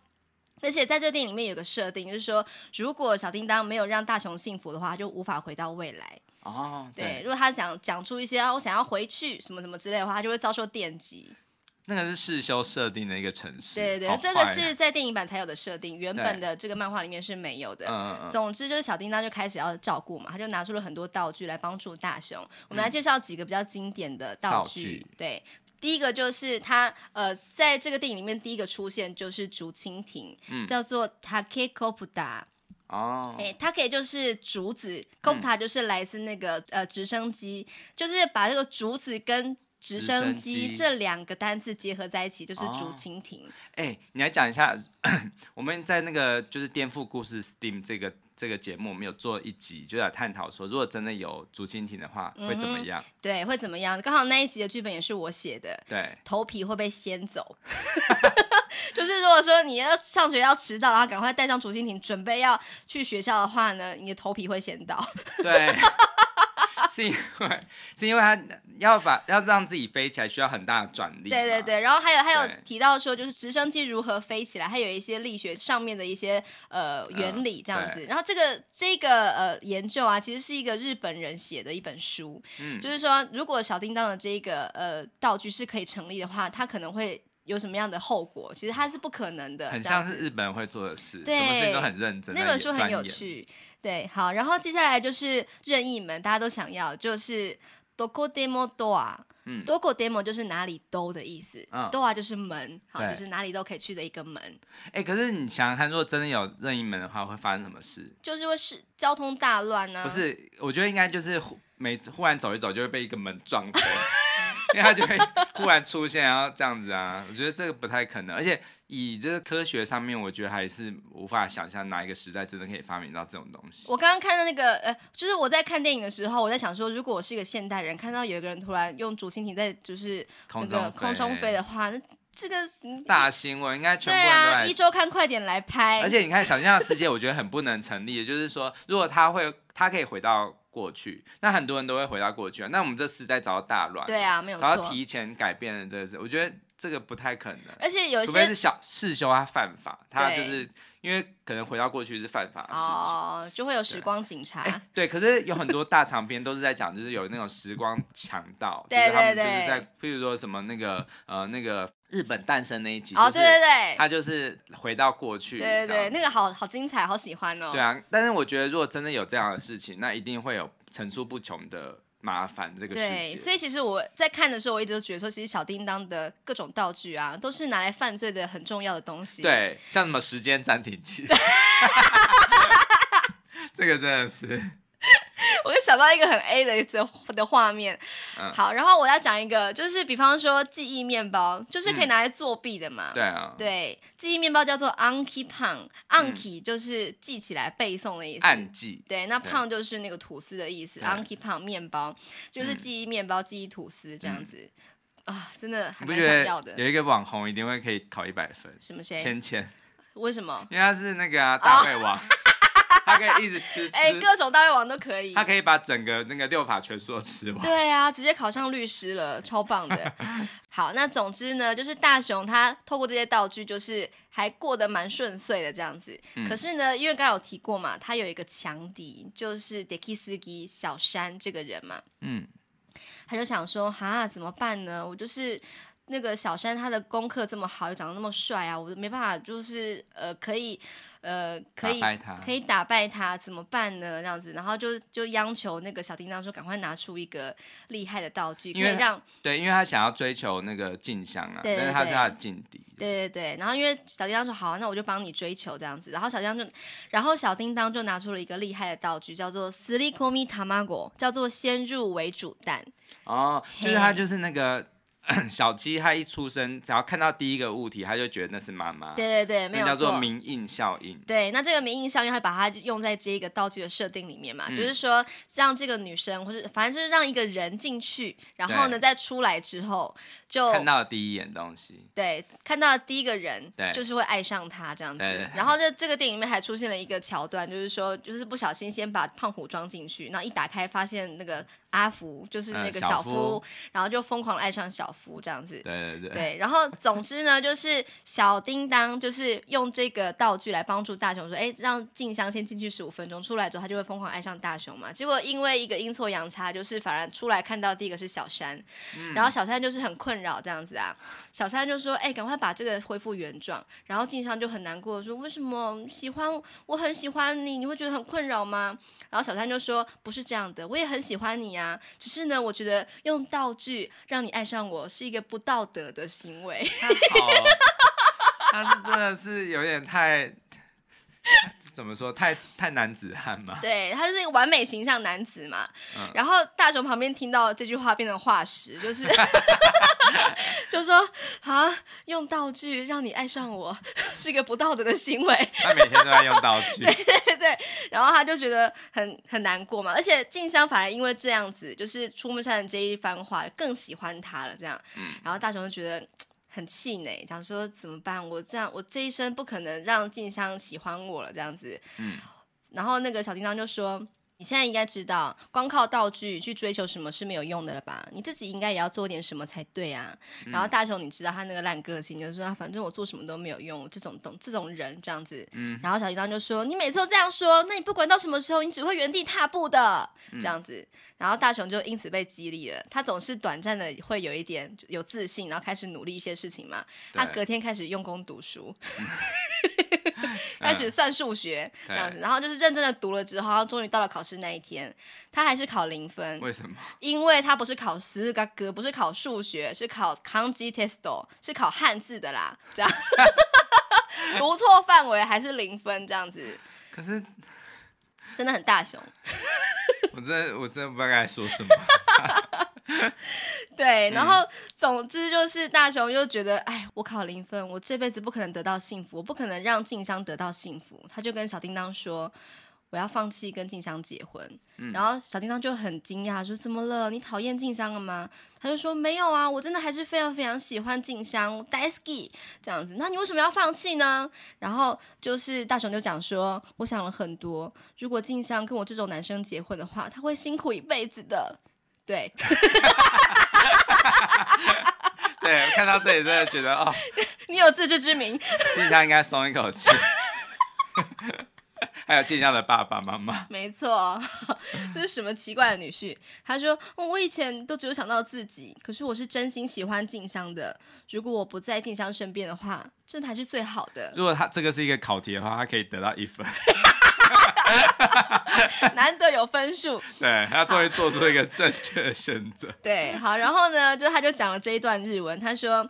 而且在这电影里面有个设定，就是说，如果小叮当没有让大雄幸福的话，就无法回到未来。哦，对。如果他想讲出一些啊、我想要回去什么什么之类的话，他就会遭受电击。那个是世修设定的一个城市。对对，这个是在电影版才有的设定，原本的这个漫画里面是没有的。总之就是小叮当就开始要照顾嘛，他就拿出了很多道具来帮助大雄。我们来介绍几个比较经典的道具。对。第一个就是他，呃，在这个电影里面第一个出现就是竹蜻蜓，叫做 t a k i k o u t a 哦，哎 t a k 就是竹子，Kopa 就是来自那个呃直升机，就是把这个竹子跟。直升机这两个单字结合在一起就是竹蜻蜓。哎，你来讲一下，我们在那个就是颠覆故事 STEAM 这个这个节目，我们有做一集，就在探讨说，如果真的有竹蜻蜓的话，会怎么样？对，会怎么样？刚好那一集的剧本也是我写的。对，头皮会被掀走。*laughs* 就是如果说你要上学要迟到，然后赶快带上竹蜻蜓准备要去学校的话呢，你的头皮会掀到。对，*laughs* 是因为是因为它。要把要让自己飞起来，需要很大的转力。对对对，然后还有还有提到说，就是直升机如何飞起来，还有一些力学上面的一些呃原理这样子。然后这个这个呃研究啊，其实是一个日本人写的一本书。嗯，就是说如果小叮当的这个呃道具是可以成立的话，它可能会有什么样的后果？其实它是不可能的。很像是日本人会做的事，对什么事都很认真。那本书很有趣。对，好，然后接下来就是任意门，大家都想要，就是。多こでもドア。多啊，嗯，多国 demo 就是哪里都的意思，多啊就是门，好，就是哪里都可以去的一个门。哎，可是你想，想看，如果真的有任意门的话，会发生什么事？就是会是交通大乱呢？不是，我觉得应该就是每次忽然走一走，就会被一个门撞到，*laughs* 因为它就会忽然出现，然后这样子啊，我觉得这个不太可能，而且。以这个科学上面，我觉得还是无法想象哪一个时代真的可以发明到这种东西。我刚刚看到那个，呃，就是我在看电影的时候，我在想说，如果我是一个现代人，看到有一个人突然用竹蜻蜓在就是空中空中飞的话，那这个大新闻应该全对啊，一周看快点来拍。而且你看《想象的世界》，我觉得很不能成立，就是说如果他会他可以回到过去，那很多人都会回到过去，啊。那我们这时代遭到大乱，对啊，没有错，提前改变真这是，我觉得。这个不太可能，而且有些除非是小世兄他犯法，他就是因为可能回到过去是犯法的事情，就会有时光警察。哎，对，可是有很多大长篇都是在讲，就是有那种时光强盗，*laughs* 就是他们就是在，譬如说什么那个呃那个日本诞生那一集，哦对对对，他就是回到过去，对对对，那个好好精彩，好喜欢哦。对啊，但是我觉得如果真的有这样的事情，那一定会有层出不穷的。麻烦这个时间，所以其实我在看的时候，我一直都觉得说，其实小叮当的各种道具啊，都是拿来犯罪的很重要的东西。对，像什么时间暂停器，*laughs* 这个真的是。*laughs* 我就想到一个很 A 的的的画面，好，然后我要讲一个，就是比方说记忆面包，就是可以拿来作弊的嘛。对啊，对，记忆面包叫做 Anki p u n Anki 就是记起来背诵的意思。暗记。对，那胖就是那个吐司的意思，Anki p u n 面包就是记忆面包、记忆吐司这样子啊，真的。蛮不要的。有一个网红一定会可以考一百分？什么谁？芊芊。为什么？因为他是那个大胃王。他可以一直吃吃，*laughs* 哎，各种大胃王都可以。他可以把整个那个六法全说吃完。对啊，直接考上律师了，超棒的。*laughs* 好，那总之呢，就是大熊他透过这些道具，就是还过得蛮顺遂的这样子。可是呢，因为刚有提过嘛，他有一个强敌，就是 d e k i s u i 小山这个人嘛。嗯。他就想说，哈，怎么办呢？我就是那个小山，他的功课这么好，又长得那么帅啊，我没办法，就是呃，可以。呃，可以可以打败他怎么办呢？这样子，然后就就央求那个小叮当说，赶快拿出一个厉害的道具，可以让对，因为他想要追求那个静香啊，但是他是他的劲敌。对对对，然后因为小叮当说好，那我就帮你追求这样子，然后小叮当就，然后小叮当就拿出了一个厉害的道具，叫做斯利科米塔马果，叫做先入为主蛋。哦，就是他就是那个。*clears throat* 小鸡它一出生，只要看到第一个物体，它就觉得那是妈妈。对对对，没有叫做明印效应。对，那这个明印效应，会把它用在这一个道具的设定里面嘛，就是说让这个女生或者反正就是让一个人进去，然后呢再出来之后就看到第一眼东西。对，看到第一个人，对，就是会爱上他这样子。对。然后这这个电影里面还出现了一个桥段，就是说就是不小心先把胖虎装进去，然后一打开发现那个。阿福就是那个小夫，然后就疯狂爱上小夫这样子。对对对。对，然后总之呢，就是小叮当就是用这个道具来帮助大熊说：“哎，让静香先进去十五分钟，出来之后他就会疯狂爱上大熊嘛。”结果因为一个阴错阳差，就是反而出来看到第一个是小山，然后小山就是很困扰这样子啊。小山就说：“哎，赶快把这个恢复原状。”然后静香就很难过说：“为什么喜欢？我很喜欢你，你会觉得很困扰吗？”然后小山就说：“不是这样的，我也很喜欢你啊。”只是呢，我觉得用道具让你爱上我是一个不道德的行为。太 *laughs* 好，他是真的是有点太。*laughs* 怎么说？太太男子汉嘛，对他就是一个完美形象男子嘛。然后大雄旁边听到这句话，变成化石，就是 *laughs* *laughs* 就说啊，用道具让你爱上我是一个不道德的行为。他每天都在用道具，对，然后他就觉得很很难过嘛。而且静香反而因为这样子，就是出木山的这一番话，更喜欢他了。这样，然后大雄就觉得。很气馁，想说怎么办？我这样，我这一生不可能让静香喜欢我了，这样子。嗯，然后那个小叮当就说。你现在应该知道，光靠道具去追求什么是没有用的了吧？你自己应该也要做点什么才对啊！然后大雄，你知道他那个烂个性，就是他反正我做什么都没有用这种懂这种人这样子。嗯。然后小叮当就说：“你每次都这样说，那你不管到什么时候，你只会原地踏步的。”这样子。然后大雄就因此被激励了，他总是短暂的会有一点有自信，然后开始努力一些事情嘛。他隔天开始用功读书。*laughs* *laughs* 开始算数学这样子，然后就是认真的读了之后，然后终于到了考试那一天，他还是考零分。为什么？*laughs* 因为他不是考十个格，不是考数学，是考 k a n g j t e s t 是考汉字的啦，这样 *laughs* 读错范围还是零分这样子。可是真的很大熊，我真的我真的不知道该说什么。对，然后总之就是大雄就觉得，哎，我考零分，我这辈子不可能得到幸福，我不可能让静香得到幸福。他就跟小叮当说，我要放弃跟静香结婚。然后小叮当就很惊讶说，怎么了？你讨厌静香了吗？他就说没有啊，我真的还是非常非常喜欢静香，daisy 这样子。那你为什么要放弃呢？然后就是大雄就讲说，我想了很多，如果静香跟我这种男生结婚的话，他会辛苦一辈子的。对。*laughs* *laughs* 对，看到这里真的觉得哦，*laughs* 你有自知之明，*laughs* 静香应该松一口气，还有静香的爸爸妈妈，没错，这是什么奇怪的女婿？他说我以前都只有想到自己，可是我是真心喜欢静香的，如果我不在静香身边的话，这才是最好的。如果他这个是一个考题的话，他可以得到一分。*laughs* 难得有分数，对他终于做出一个正确的选择。对，好，然后呢，就他就讲了这一段日文，他说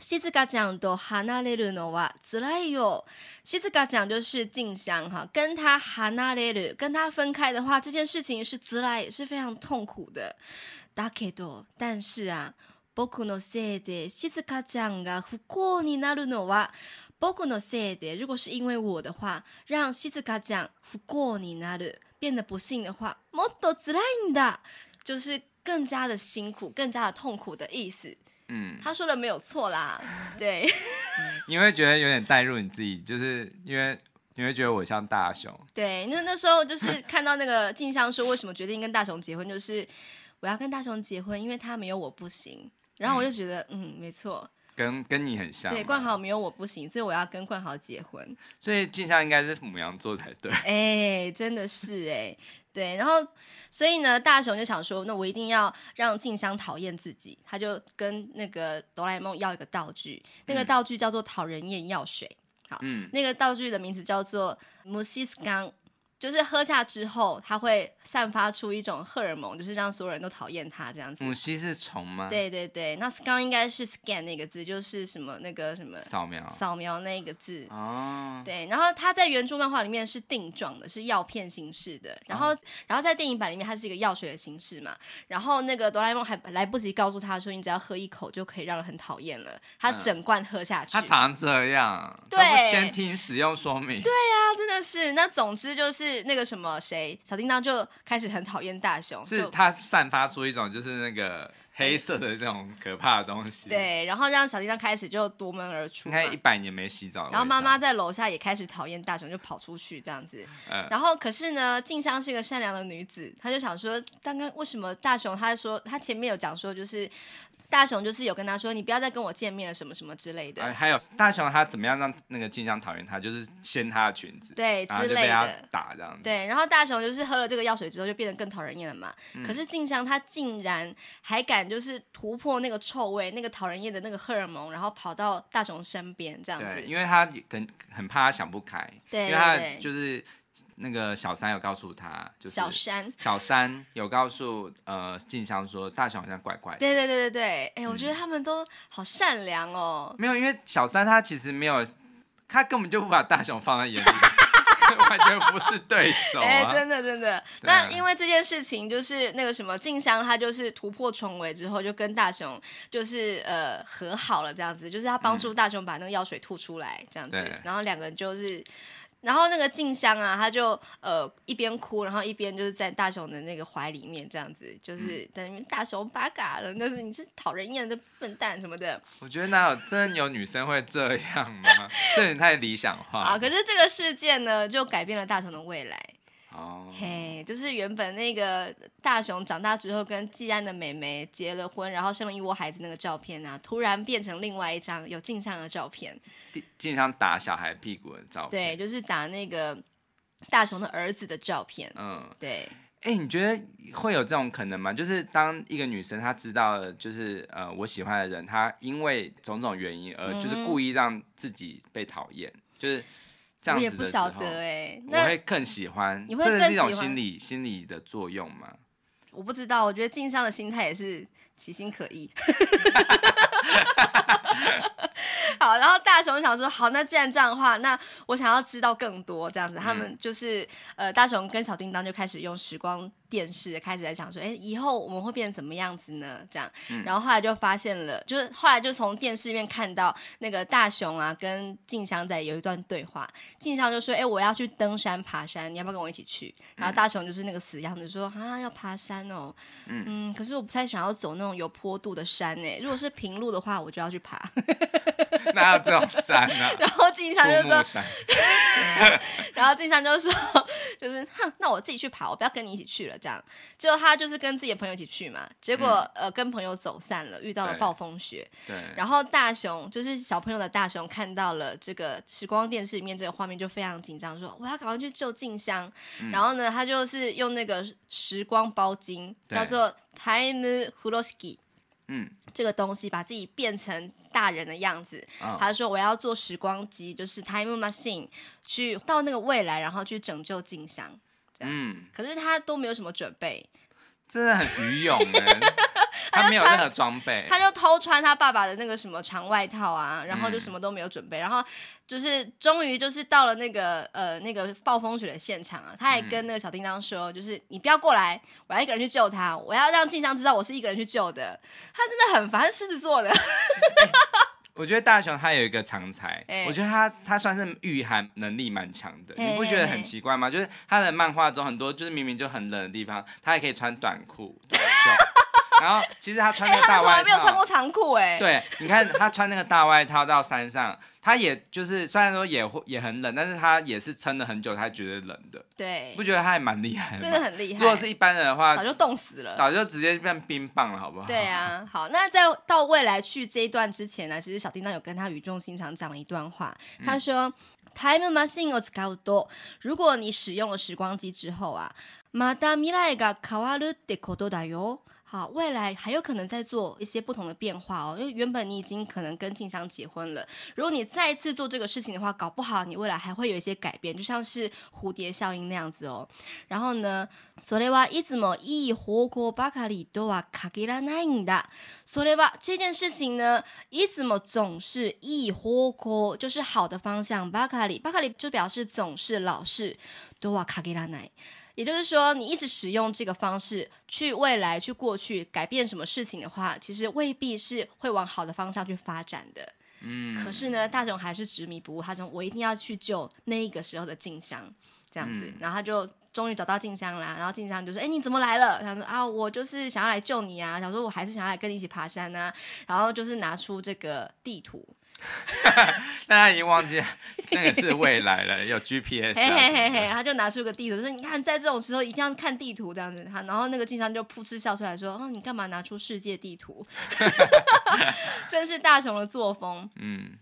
西子噶讲都哈那列鲁诺哇，直来哟，西子噶讲就是静香哈，跟他哈那列鲁跟他分开的话，这件事情是直来也是非常痛苦的。大 K 多，但是啊，波库诺西的西子噶讲，噶不高兴的路诺哇。Boku no se d 如果是因为我的话，让西子卡讲，不过你那的变得不幸的话，もっとつら就是更加的辛苦，更加的痛苦的意思。嗯，他说的没有错啦。*laughs* 对，你会觉得有点代入你自己，就是因为你会觉得我像大雄。对，那那时候就是看到那个静香说，为什么决定跟大雄结婚，就是我要跟大雄结婚，因为他没有我不行。然后我就觉得，嗯，没错。跟跟你很像，对，冠豪没有我不行，所以我要跟冠豪结婚。所以静香应该是母羊座才对，*laughs* 哎，真的是哎，对，然后所以呢，大雄就想说，那我一定要让静香讨厌自己，他就跟那个哆啦 A 梦要一个道具，那个道具叫做讨人厌药水，好，嗯，那个道具的名字叫做 musisang。就是喝下之后，它会散发出一种荷尔蒙，就是让所有人都讨厌它这样子。母蜥是虫吗？对对对，那刚应该是 scan 那个字，就是什么那个什么扫描扫描那个字哦。对，然后他在原著漫画里面是定状的，是药片形式的，然后然后在电影版里面它是一个药水的形式嘛。然后那个哆啦 A 梦还来不及告诉他说，你只要喝一口就可以让人很讨厌了。他整罐喝下去，他常这样，对，先听使用说明。对呀，真的是。那总之就是。是那个什么谁，小叮当就开始很讨厌大熊，是他散发出一种就是那个。黑色的那种可怕的东西，对，然后让小叮当开始就夺门而出，应该一百年没洗澡。然后妈妈在楼下也开始讨厌大熊，就跑出去这样子。嗯，然后可是呢，静香是一个善良的女子，她就想说，刚刚为什么大熊？她说她前面有讲说，就是大熊就是有跟她说，你不要再跟我见面了，什么什么之类的。还有大熊他怎么样让那个静香讨厌他，就是掀她的裙子，对，之类的打这样子。对，然后大熊就是喝了这个药水之后，就变得更讨人厌了嘛。可是静香她竟然还敢。就是突破那个臭味，那个讨人厌的那个荷尔蒙，然后跑到大雄身边这样子。对，因为他很很怕他想不开，对因为他就是那个小三有告诉他，就是小三小三有告诉呃静香说大雄好像怪怪。对对对对对，哎，我觉得他们都好善良哦。没有，因为小三他其实没有，他根本就不把大雄放在眼里。*laughs* *laughs* 完全不是对手，*laughs* 哎，真的真的。那因为这件事情，就是那个什么静香，她就是突破重围之后，就跟大雄就是呃和好了这样子，就是他帮助大雄把那个药水吐出来这样子，然后两个人就是。然后那个静香啊，她就呃一边哭，然后一边就是在大雄的那个怀里面这样子，就是在那边大雄八嘎了，那是你是讨人厌的笨蛋什么的。我觉得哪有真的有女生会这样吗？*laughs* 这也太理想化啊！可是这个事件呢，就改变了大雄的未来。哦，嘿，就是原本那个大雄长大之后跟纪安的妹妹结了婚，然后生了一窝孩子那个照片呢，突然变成另外一张有镜像的照片。镜像打小孩屁股的照片。对，就是打那个大雄的儿子的照片。嗯，对。哎，你觉得会有这种可能吗？就是当一个女生她知道，就是呃，我喜欢的人，她因为种种原因而就是故意让自己被讨厌，就是。这样子的时候，我会更喜欢。你会更喜欢？这是一种心理心理的作用吗？我不知道，我觉得静商的心态也是其心可异。*laughs* *laughs* 好，然后大熊想说，好，那既然这样的话，那我想要知道更多这样子。他们就是呃，大熊跟小叮当就开始用时光电视开始在想说，哎，以后我们会变成什么样子呢？这样，然后后来就发现了，就是后来就从电视里面看到那个大熊啊，跟静香在有一段对话。静香就说，哎，我要去登山爬山，你要不要跟我一起去？然后大熊就是那个死样子说，啊，要爬山哦，嗯，可是我不太想要走那种有坡度的山诶，如果是平路的话，我就要去爬。哪 *laughs* 有这种山呢？*laughs* 然后静香就说，*laughs* 然后静香就说，就是哼，那我自己去爬，我不要跟你一起去了。这样，结果他就是跟自己的朋友一起去嘛，结果呃，跟朋友走散了，遇到了暴风雪。对。然后大雄就是小朋友的大雄看到了这个时光电视里面这个画面，就非常紧张，说我要赶快去救静香。然后呢，他就是用那个时光包金，叫做 Time Huroski。嗯，这个东西把自己变成大人的样子，他说我要做时光机，就是 time machine，去到那个未来，然后去拯救静香。嗯，可是他都没有什么准备，真的很愚勇哎。*laughs* 他没有任何装备，他就偷穿他爸爸的那个什么长外套啊，然后就什么都没有准备，然后就是终于就是到了那个呃那个暴风雪的现场啊，他还跟那个小叮当说，就是你不要过来，我要一个人去救他，我要让静香知道我是一个人去救的，他真的很烦狮子座的。*laughs* 我觉得大雄他有一个常才，我觉得他他算是御寒能力蛮强的，你不觉得很奇怪吗？就是他的漫画中很多就是明明就很冷的地方，他还可以穿短裤短袖。然后其实他穿着大，*laughs* 他从来没有穿过长裤哎。对，你看他穿那个大外套到山上，他也就是虽然说也会也很冷，但是他也是撑了很久才觉得冷的。对，你不觉得他还蛮厉害真的很厉害。如果是一般人的话，早就冻死了，早就直接变冰棒了，好不好？对啊。好，那在到未来去这一段之前呢，其实小叮当有跟他语重心长讲了一段话。他说，Time machine 如果你使用了时光机之后啊，好，未来还有可能在做一些不同的变化哦，因为原本你已经可能跟静香结婚了，如果你再次做这个事情的话，搞不好你未来还会有一些改变，就像是蝴蝶效应那样子哦。然后呢，所以话一直么一火锅巴卡里多瓦卡给拉んだ。所以话这件事情呢，いつ么总是一火锅，就是好的方向。巴卡里巴卡里就表示总是老是。多瓦卡给拉い。也就是说，你一直使用这个方式去未来、去过去改变什么事情的话，其实未必是会往好的方向去发展的。嗯，可是呢，大雄还是执迷不悟。他说：“我一定要去救那个时候的静香。”这样子，然后他就终于找到静香啦。然后静香就说：“哎，你怎么来了？”他说：“啊，我就是想要来救你啊，想说我还是想要来跟你一起爬山呢。”然后就是拿出这个地图。*laughs* 但他已经忘记那个是未来了，有 GPS。他就拿出个地图说：“你看，在这种时候一定要看地图这样子。”他然后那个静香就噗嗤笑出来说：“哦，你干嘛拿出世界地图？*laughs* *laughs* 真是大雄的作风。”嗯，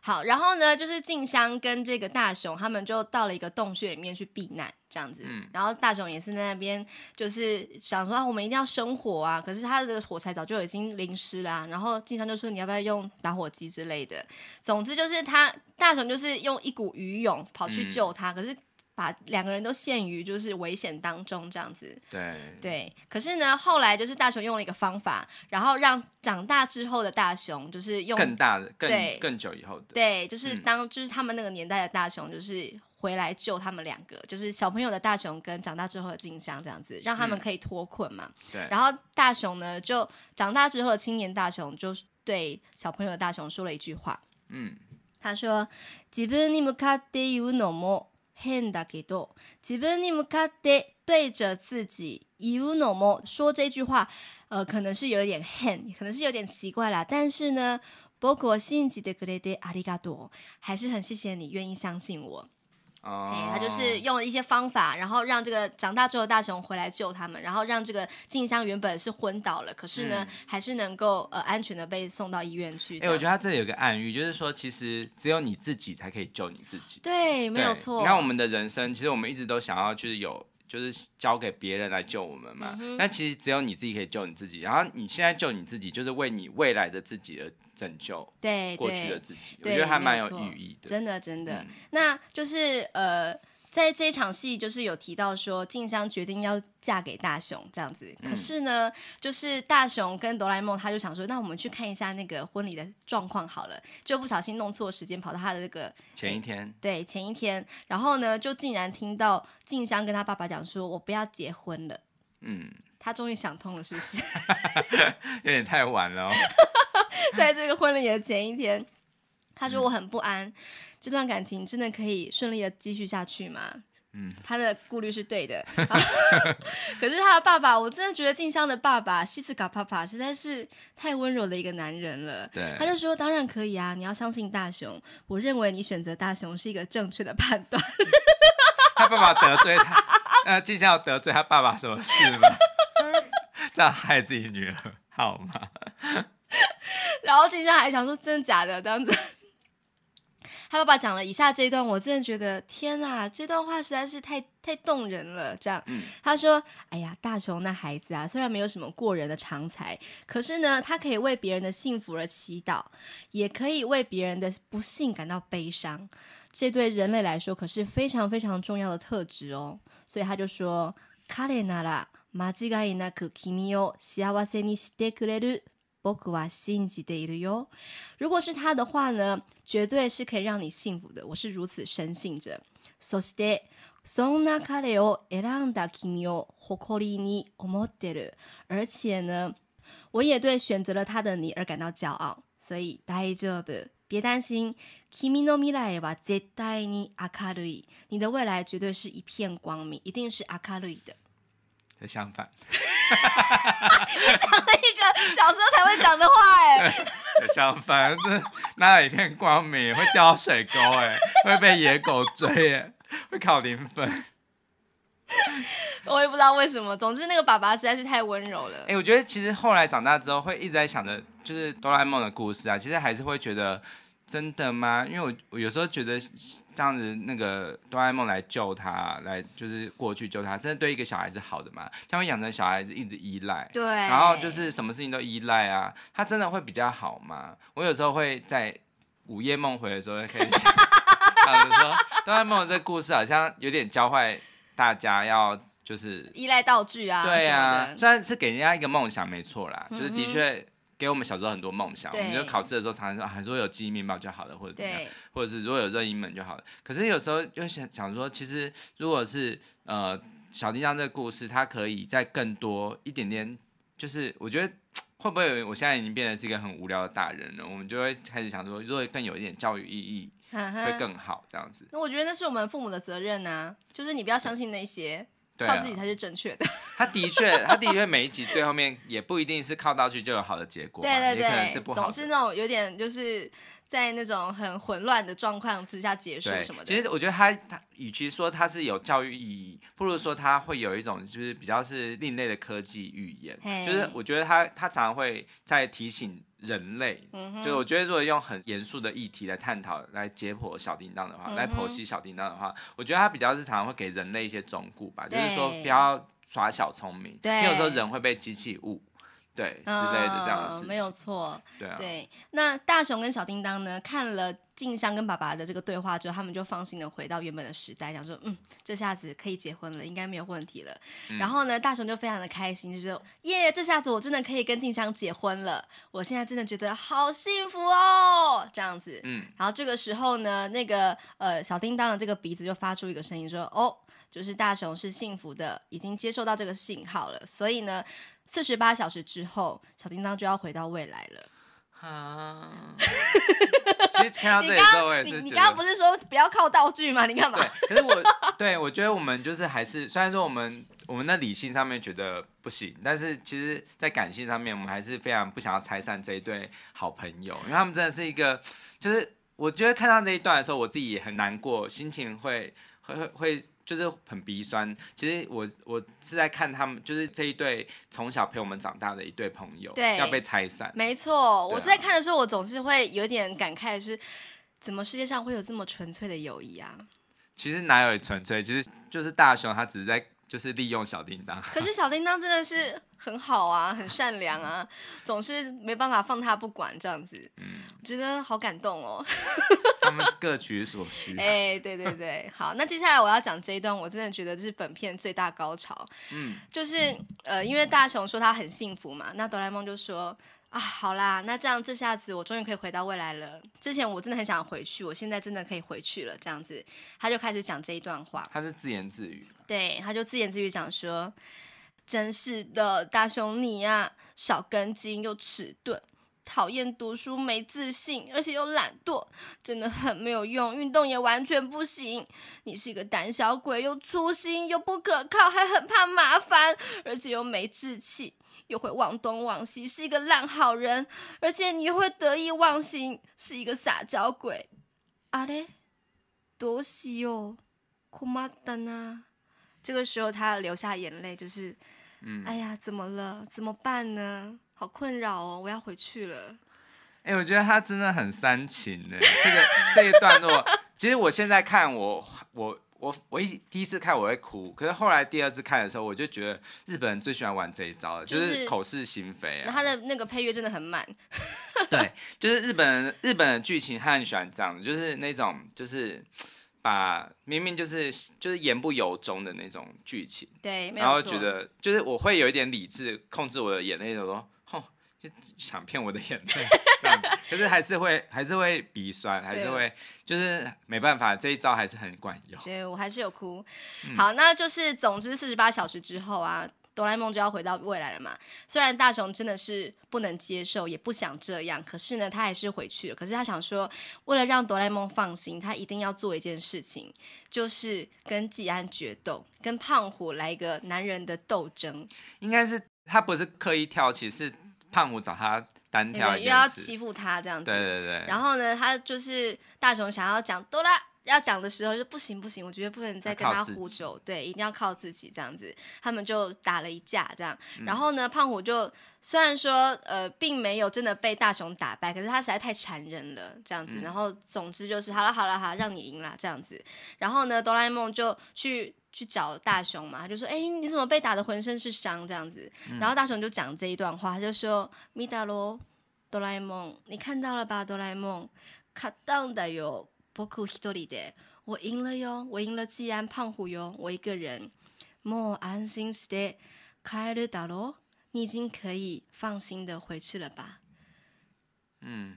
好，然后呢，就是静香跟这个大雄他们就到了一个洞穴里面去避难。这样子，嗯，然后大雄也是在那边，就是想说啊，我们一定要生火啊。可是他的火柴早就已经淋湿啦。然后静香就说：“你要不要用打火机之类的？”总之就是他大雄就是用一股鱼勇跑去救他，可是把两个人都陷于就是危险当中。这样子，对对。可是呢，后来就是大雄用了一个方法，然后让长大之后的大雄就是用更大的、更更久以后的，对，就是当就是他们那个年代的大雄就是。回来救他们两个，就是小朋友的大熊跟长大之后的静香这样子，让他们可以脱困嘛。对。然后大熊呢，就长大之后的青年大熊，就对小朋友的大熊说了一句话。嗯。他说：“吉布尼木卡蒂尤诺莫恨达给多，吉布尼木卡蒂对着自己尤诺莫说这句话，呃，可能是有点恨，可能是有点奇怪啦。但是呢，包括信集的格雷德阿里嘎多，还是很谢谢你愿意相信我。”他就是用了一些方法，然后让这个长大之后的大雄回来救他们，然后让这个静香原本是昏倒了，可是呢，还是能够呃安全的被送到医院去。哎，我觉得他这里有个暗喻，就是说其实只有你自己才可以救你自己。对，没有错。你看我们的人生，其实我们一直都想要就是有。就是交给别人来救我们嘛，那其实只有你自己可以救你自己。然后你现在救你自己，就是为你未来的自己而拯救，对过去的自己，我觉得还蛮有寓意的。真的，真的，那就是呃。在这场戏，就是有提到说，静香决定要嫁给大雄这样子。可是呢，就是大雄跟哆啦 A 梦，他就想说，那我们去看一下那个婚礼的状况好了。就不小心弄错时间，跑到他的这个前一天。对，前一天。然后呢，就竟然听到静香跟他爸爸讲说：“我不要结婚了。”嗯，*laughs* 他终于想通了，是不是？*laughs* 有点太晚了，*laughs* 在这个婚礼的前一天，他说我很不安。这段感情真的可以顺利的继续下去吗？嗯，他的顾虑是对的。*laughs* 可是他的爸爸，我真的觉得静香的爸爸西子卡爸爸实在是太温柔的一个男人了。对，他就说当然可以啊，你要相信大雄。我认为你选择大雄是一个正确的判断。*laughs* 他爸爸得罪他，呃，静香要得罪他爸爸什么事吗？*laughs* 这样害自己女儿好吗？然后静香还想说真的假的这样子。他爸爸讲了以下这一段，我真的觉得天哪，这段话实在是太太动人了。这样，他说：“哎呀，大雄那孩子啊，虽然没有什么过人的长才，可是呢，他可以为别人的幸福而祈祷，也可以为别人的不幸感到悲伤。这对人类来说可是非常非常重要的特质哦。”所以他就说：“卡列纳拉马吉盖纳可基米欧西亚瓦塞尼斯特克我可是吸引的哟！如果是他的话呢，绝对是可以让你幸福的，我是如此深信着。そして、そんな彼を、偉大な君を、誇りに思ってる。而且呢，我也对选择了他的你而感到骄傲。所以、大丈夫，别担心。君の未来は絶対にアカル你的未来绝对是一片光明，一定是阿卡瑞的。相反，讲了一个小时候才会讲的话，哎，*laughs* 相反，这那一片光明会掉水沟，哎，*laughs* 会被野狗追，哎，*laughs* 会考零分。我也不知道为什么，总之那个爸爸实在是太温柔了。哎，我觉得其实后来长大之后会一直在想着，就是哆啦 A 梦的故事啊，其实还是会觉得。真的吗？因为我我有时候觉得这样子那个哆啦 A 梦来救他，来就是过去救他，真的对一个小孩是好的嘛？他会养成小孩子一直依赖，对，然后就是什么事情都依赖啊，他真的会比较好吗？我有时候会在午夜梦回的时候会开始想，*laughs* 说哆啦 A 梦这故事好像有点教坏大家，要就是依赖道具啊，对啊，虽然是给人家一个梦想，没错啦，就是的确。给我们小时候很多梦想，我们就考试的时候常常说，还说有记忆面包就好了，或者怎样，或者是如果有任一门就好了。可是有时候又想想说，其实如果是呃小叮当这个故事，它可以在更多一点点，就是我觉得会不会我现在已经变得是一个很无聊的大人了？我们就会开始想说，如果更有一点教育意义会更好，这样子。那我觉得那是我们父母的责任啊，就是你不要相信那些，靠自己才是正确的。他的确，他的确每一集最后面也不一定是靠道具就有好的结果，对对对，可能是不好。总是那种有点就是在那种很混乱的状况之下结束什么的。其实我觉得他他，与其说他是有教育意义，不如说他会有一种就是比较是另类的科技语言。就是我觉得他他常常会在提醒人类，就是我觉得如果用很严肃的议题来探讨来解剖小叮当的话，来剖析小叮当的话，我觉得他比较日常会给人类一些忠告吧，就是说不要。耍小聪明，对，你有时候人会被机器误，对，之类的这样的事情，没有错，对对。那大雄跟小叮当呢，看了静香跟爸爸的这个对话之后，他们就放心的回到原本的时代，想说，嗯，这下子可以结婚了，应该没有问题了。然后呢，大雄就非常的开心，就说，耶，这下子我真的可以跟静香结婚了，我现在真的觉得好幸福哦，这样子。嗯。然后这个时候呢，那个呃小叮当的这个鼻子就发出一个声音，说，哦。就是大雄是幸福的，已经接受到这个信号了，所以呢，四十八小时之后，小叮当就要回到未来了。啊！其实看到这里的时候，我也是你刚刚不是说不要靠道具吗？你干嘛？对，可是我，对我觉得我们就是还是，虽然说我们我们的理性上面觉得不行，但是其实，在感性上面，我们还是非常不想要拆散这一对好朋友，因为他们真的是一个，就是我觉得看到这一段的时候，我自己也很难过，心情会会会。就是很鼻酸。其实我我是在看他们，就是这一对从小陪我们长大的一对朋友，对，要被拆散。没错，我在看的时候，我总是会有点感慨，是怎么世界上会有这么纯粹的友谊啊？其实哪有纯粹，其实就是大雄他只是在。就是利用小叮当，可是小叮当真的是很好啊，很善良啊，*laughs* 总是没办法放他不管这样子，嗯，我觉得好感动哦。*laughs* 他们各取所需，哎，对对对，好，那接下来我要讲这一段，我真的觉得这是本片最大高潮，嗯，就是呃，因为大雄说他很幸福嘛，那哆啦 A 梦就说啊，好啦，那这样这下子我终于可以回到未来了，之前我真的很想回去，我现在真的可以回去了，这样子，他就开始讲这一段话，他是自言自语。对，他就自言自语讲说：“真是的，大雄你呀，少根筋又迟钝，讨厌读书没自信，而且又懒惰，真的很没有用。运动也完全不行，你是一个胆小鬼，又粗心又不可靠，还很怕麻烦，而且又没志气，又会忘东忘西，是一个烂好人。而且你又会得意忘形，是一个撒娇鬼。阿嘞，多西哟，困马达那。”这个时候，他流下眼泪，就是，嗯，哎呀，怎么了？怎么办呢？好困扰哦，我要回去了。哎，我觉得他真的很煽情的这个这一段落，其实我现在看我我我我一第一次看我会哭，可是后来第二次看的时候，我就觉得日本人最喜欢玩这一招，就是口是心非。他的那个配乐真的很满。*laughs* 对，就是日本人，日本的剧情他很喜欢这样子，就是那种就是。把明明就是就是言不由衷的那种剧情，对，然后觉得就是我会有一点理智控制我的眼泪，就说，哼，就想骗我的眼泪，可是还是会还是会鼻酸，还是会就是没办法，这一招还是很管用。对，我还是有哭。好，那就是总之四十八小时之后啊。哆啦 A 梦就要回到未来了嘛？虽然大雄真的是不能接受，也不想这样，可是呢，他还是回去了。可是他想说，为了让哆啦 A 梦放心，他一定要做一件事情，就是跟纪安决斗，跟胖虎来一个男人的斗争。应该是他不是刻意跳起，是胖虎找他单挑。又要欺负他这样子。对对对。然后呢，他就是大雄想要讲哆啦。要讲的时候就不行不行，我觉得不能再跟他呼救，对，一定要靠自己这样子。他们就打了一架这样，然后呢，胖虎就虽然说呃，并没有真的被大雄打败，可是他实在太残忍了这样子。然后总之就是好了好了好，让你赢了这样子。然后呢，哆啦 A 梦就去去找大雄嘛，他就说：“哎，你怎么被打的浑身是伤这样子？”然后大雄就讲这一段话，他就说：“米达罗，哆啦 A 梦，你看到了吧，哆啦 A 梦，卡当的哟。”包括黑岛我赢了哟，我赢了！吉安胖虎哟，我一个人，莫安心是的，凯尔达罗，你已经可以放心的回去了吧？嗯，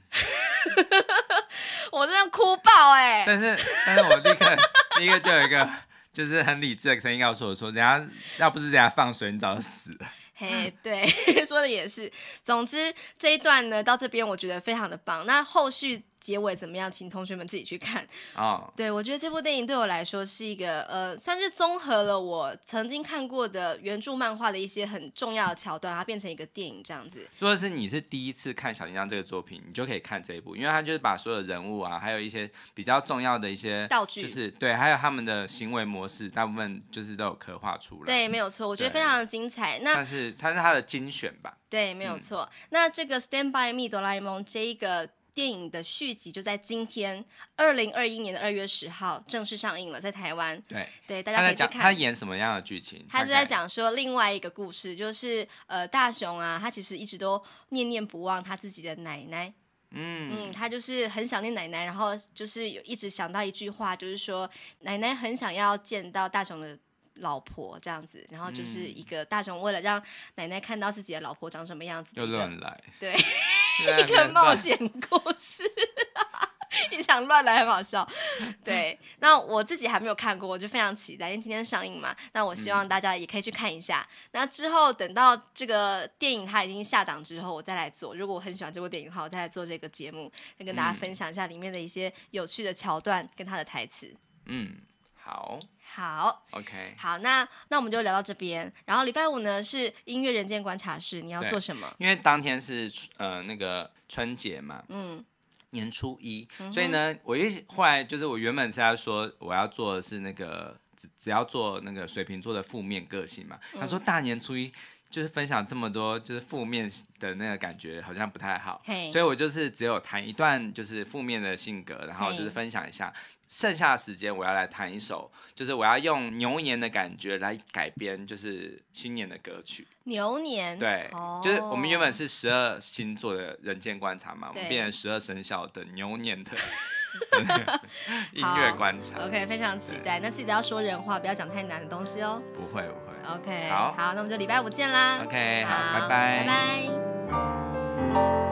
*laughs* 我真的哭爆哎！但是，但是，我立刻，*laughs* 立刻就有一个就是很理智的声音告诉我说：“说，人家要不是人家放水，你早就死了。”嘿，对，*laughs* 说的也是。总之这一段呢，到这边我觉得非常的棒。那后续。结尾怎么样？请同学们自己去看哦，对，我觉得这部电影对我来说是一个呃，算是综合了我曾经看过的原著漫画的一些很重要的桥段，它变成一个电影这样子。如果是你是第一次看《小叮当》这个作品，你就可以看这一部，因为它就是把所有人物啊，还有一些比较重要的一些道具，就是对，还有他们的行为模式，大部分就是都有刻画出来。对，没有错，我觉得非常的精彩。那但是它是它的精选吧？对，没有错。那这个《Stand by Me》哆啦 A 梦这一个。电影的续集就在今天，二零二一年的二月十号正式上映了，在台湾。对对，大家可以去看。他演什么样的剧情？他是在讲说另外一个故事，就是呃大雄啊，他其实一直都念念不忘他自己的奶奶。嗯嗯，他就是很想念奶奶，然后就是一直想到一句话，就是说奶奶很想要见到大雄的老婆这样子。然后就是一个大雄为了让奶奶看到自己的老婆长什么样子，又乱来。对。*laughs* *laughs* 一个冒险故事，你 *laughs* 想乱来，很好笑。*laughs* 对，那我自己还没有看过，我就非常期待，因为今天上映嘛。那我希望大家也可以去看一下。那之后等到这个电影它已经下档之后，我再来做。如果我很喜欢这部电影的话，我再来做这个节目，来跟大家分享一下里面的一些有趣的桥段跟它的台词。嗯，好。好，OK。好，那那我们就聊到这边。然后礼拜五呢是音乐人间观察室，你要做什么？因为当天是呃那个春节嘛，嗯，年初一，所以呢，我一后来就是我原本是要说我要做的是那个只只要做那个水瓶座的负面个性嘛。他说大年初一就是分享这么多就是负面的那个感觉好像不太好，所以我就是只有谈一段就是负面的性格，然后就是分享一下。剩下的时间，我要来弹一首，就是我要用牛年的感觉来改编，就是新年的歌曲。牛年，对，就是我们原本是十二星座的人间观察嘛，我们变成十二生肖的牛年，的 *laughs* 音乐观察。OK，非常期待。那记得要说人话，不要讲太难的东西哦。不会，不会。OK，好，好，那我们就礼拜五见啦。OK，好，拜拜，拜拜。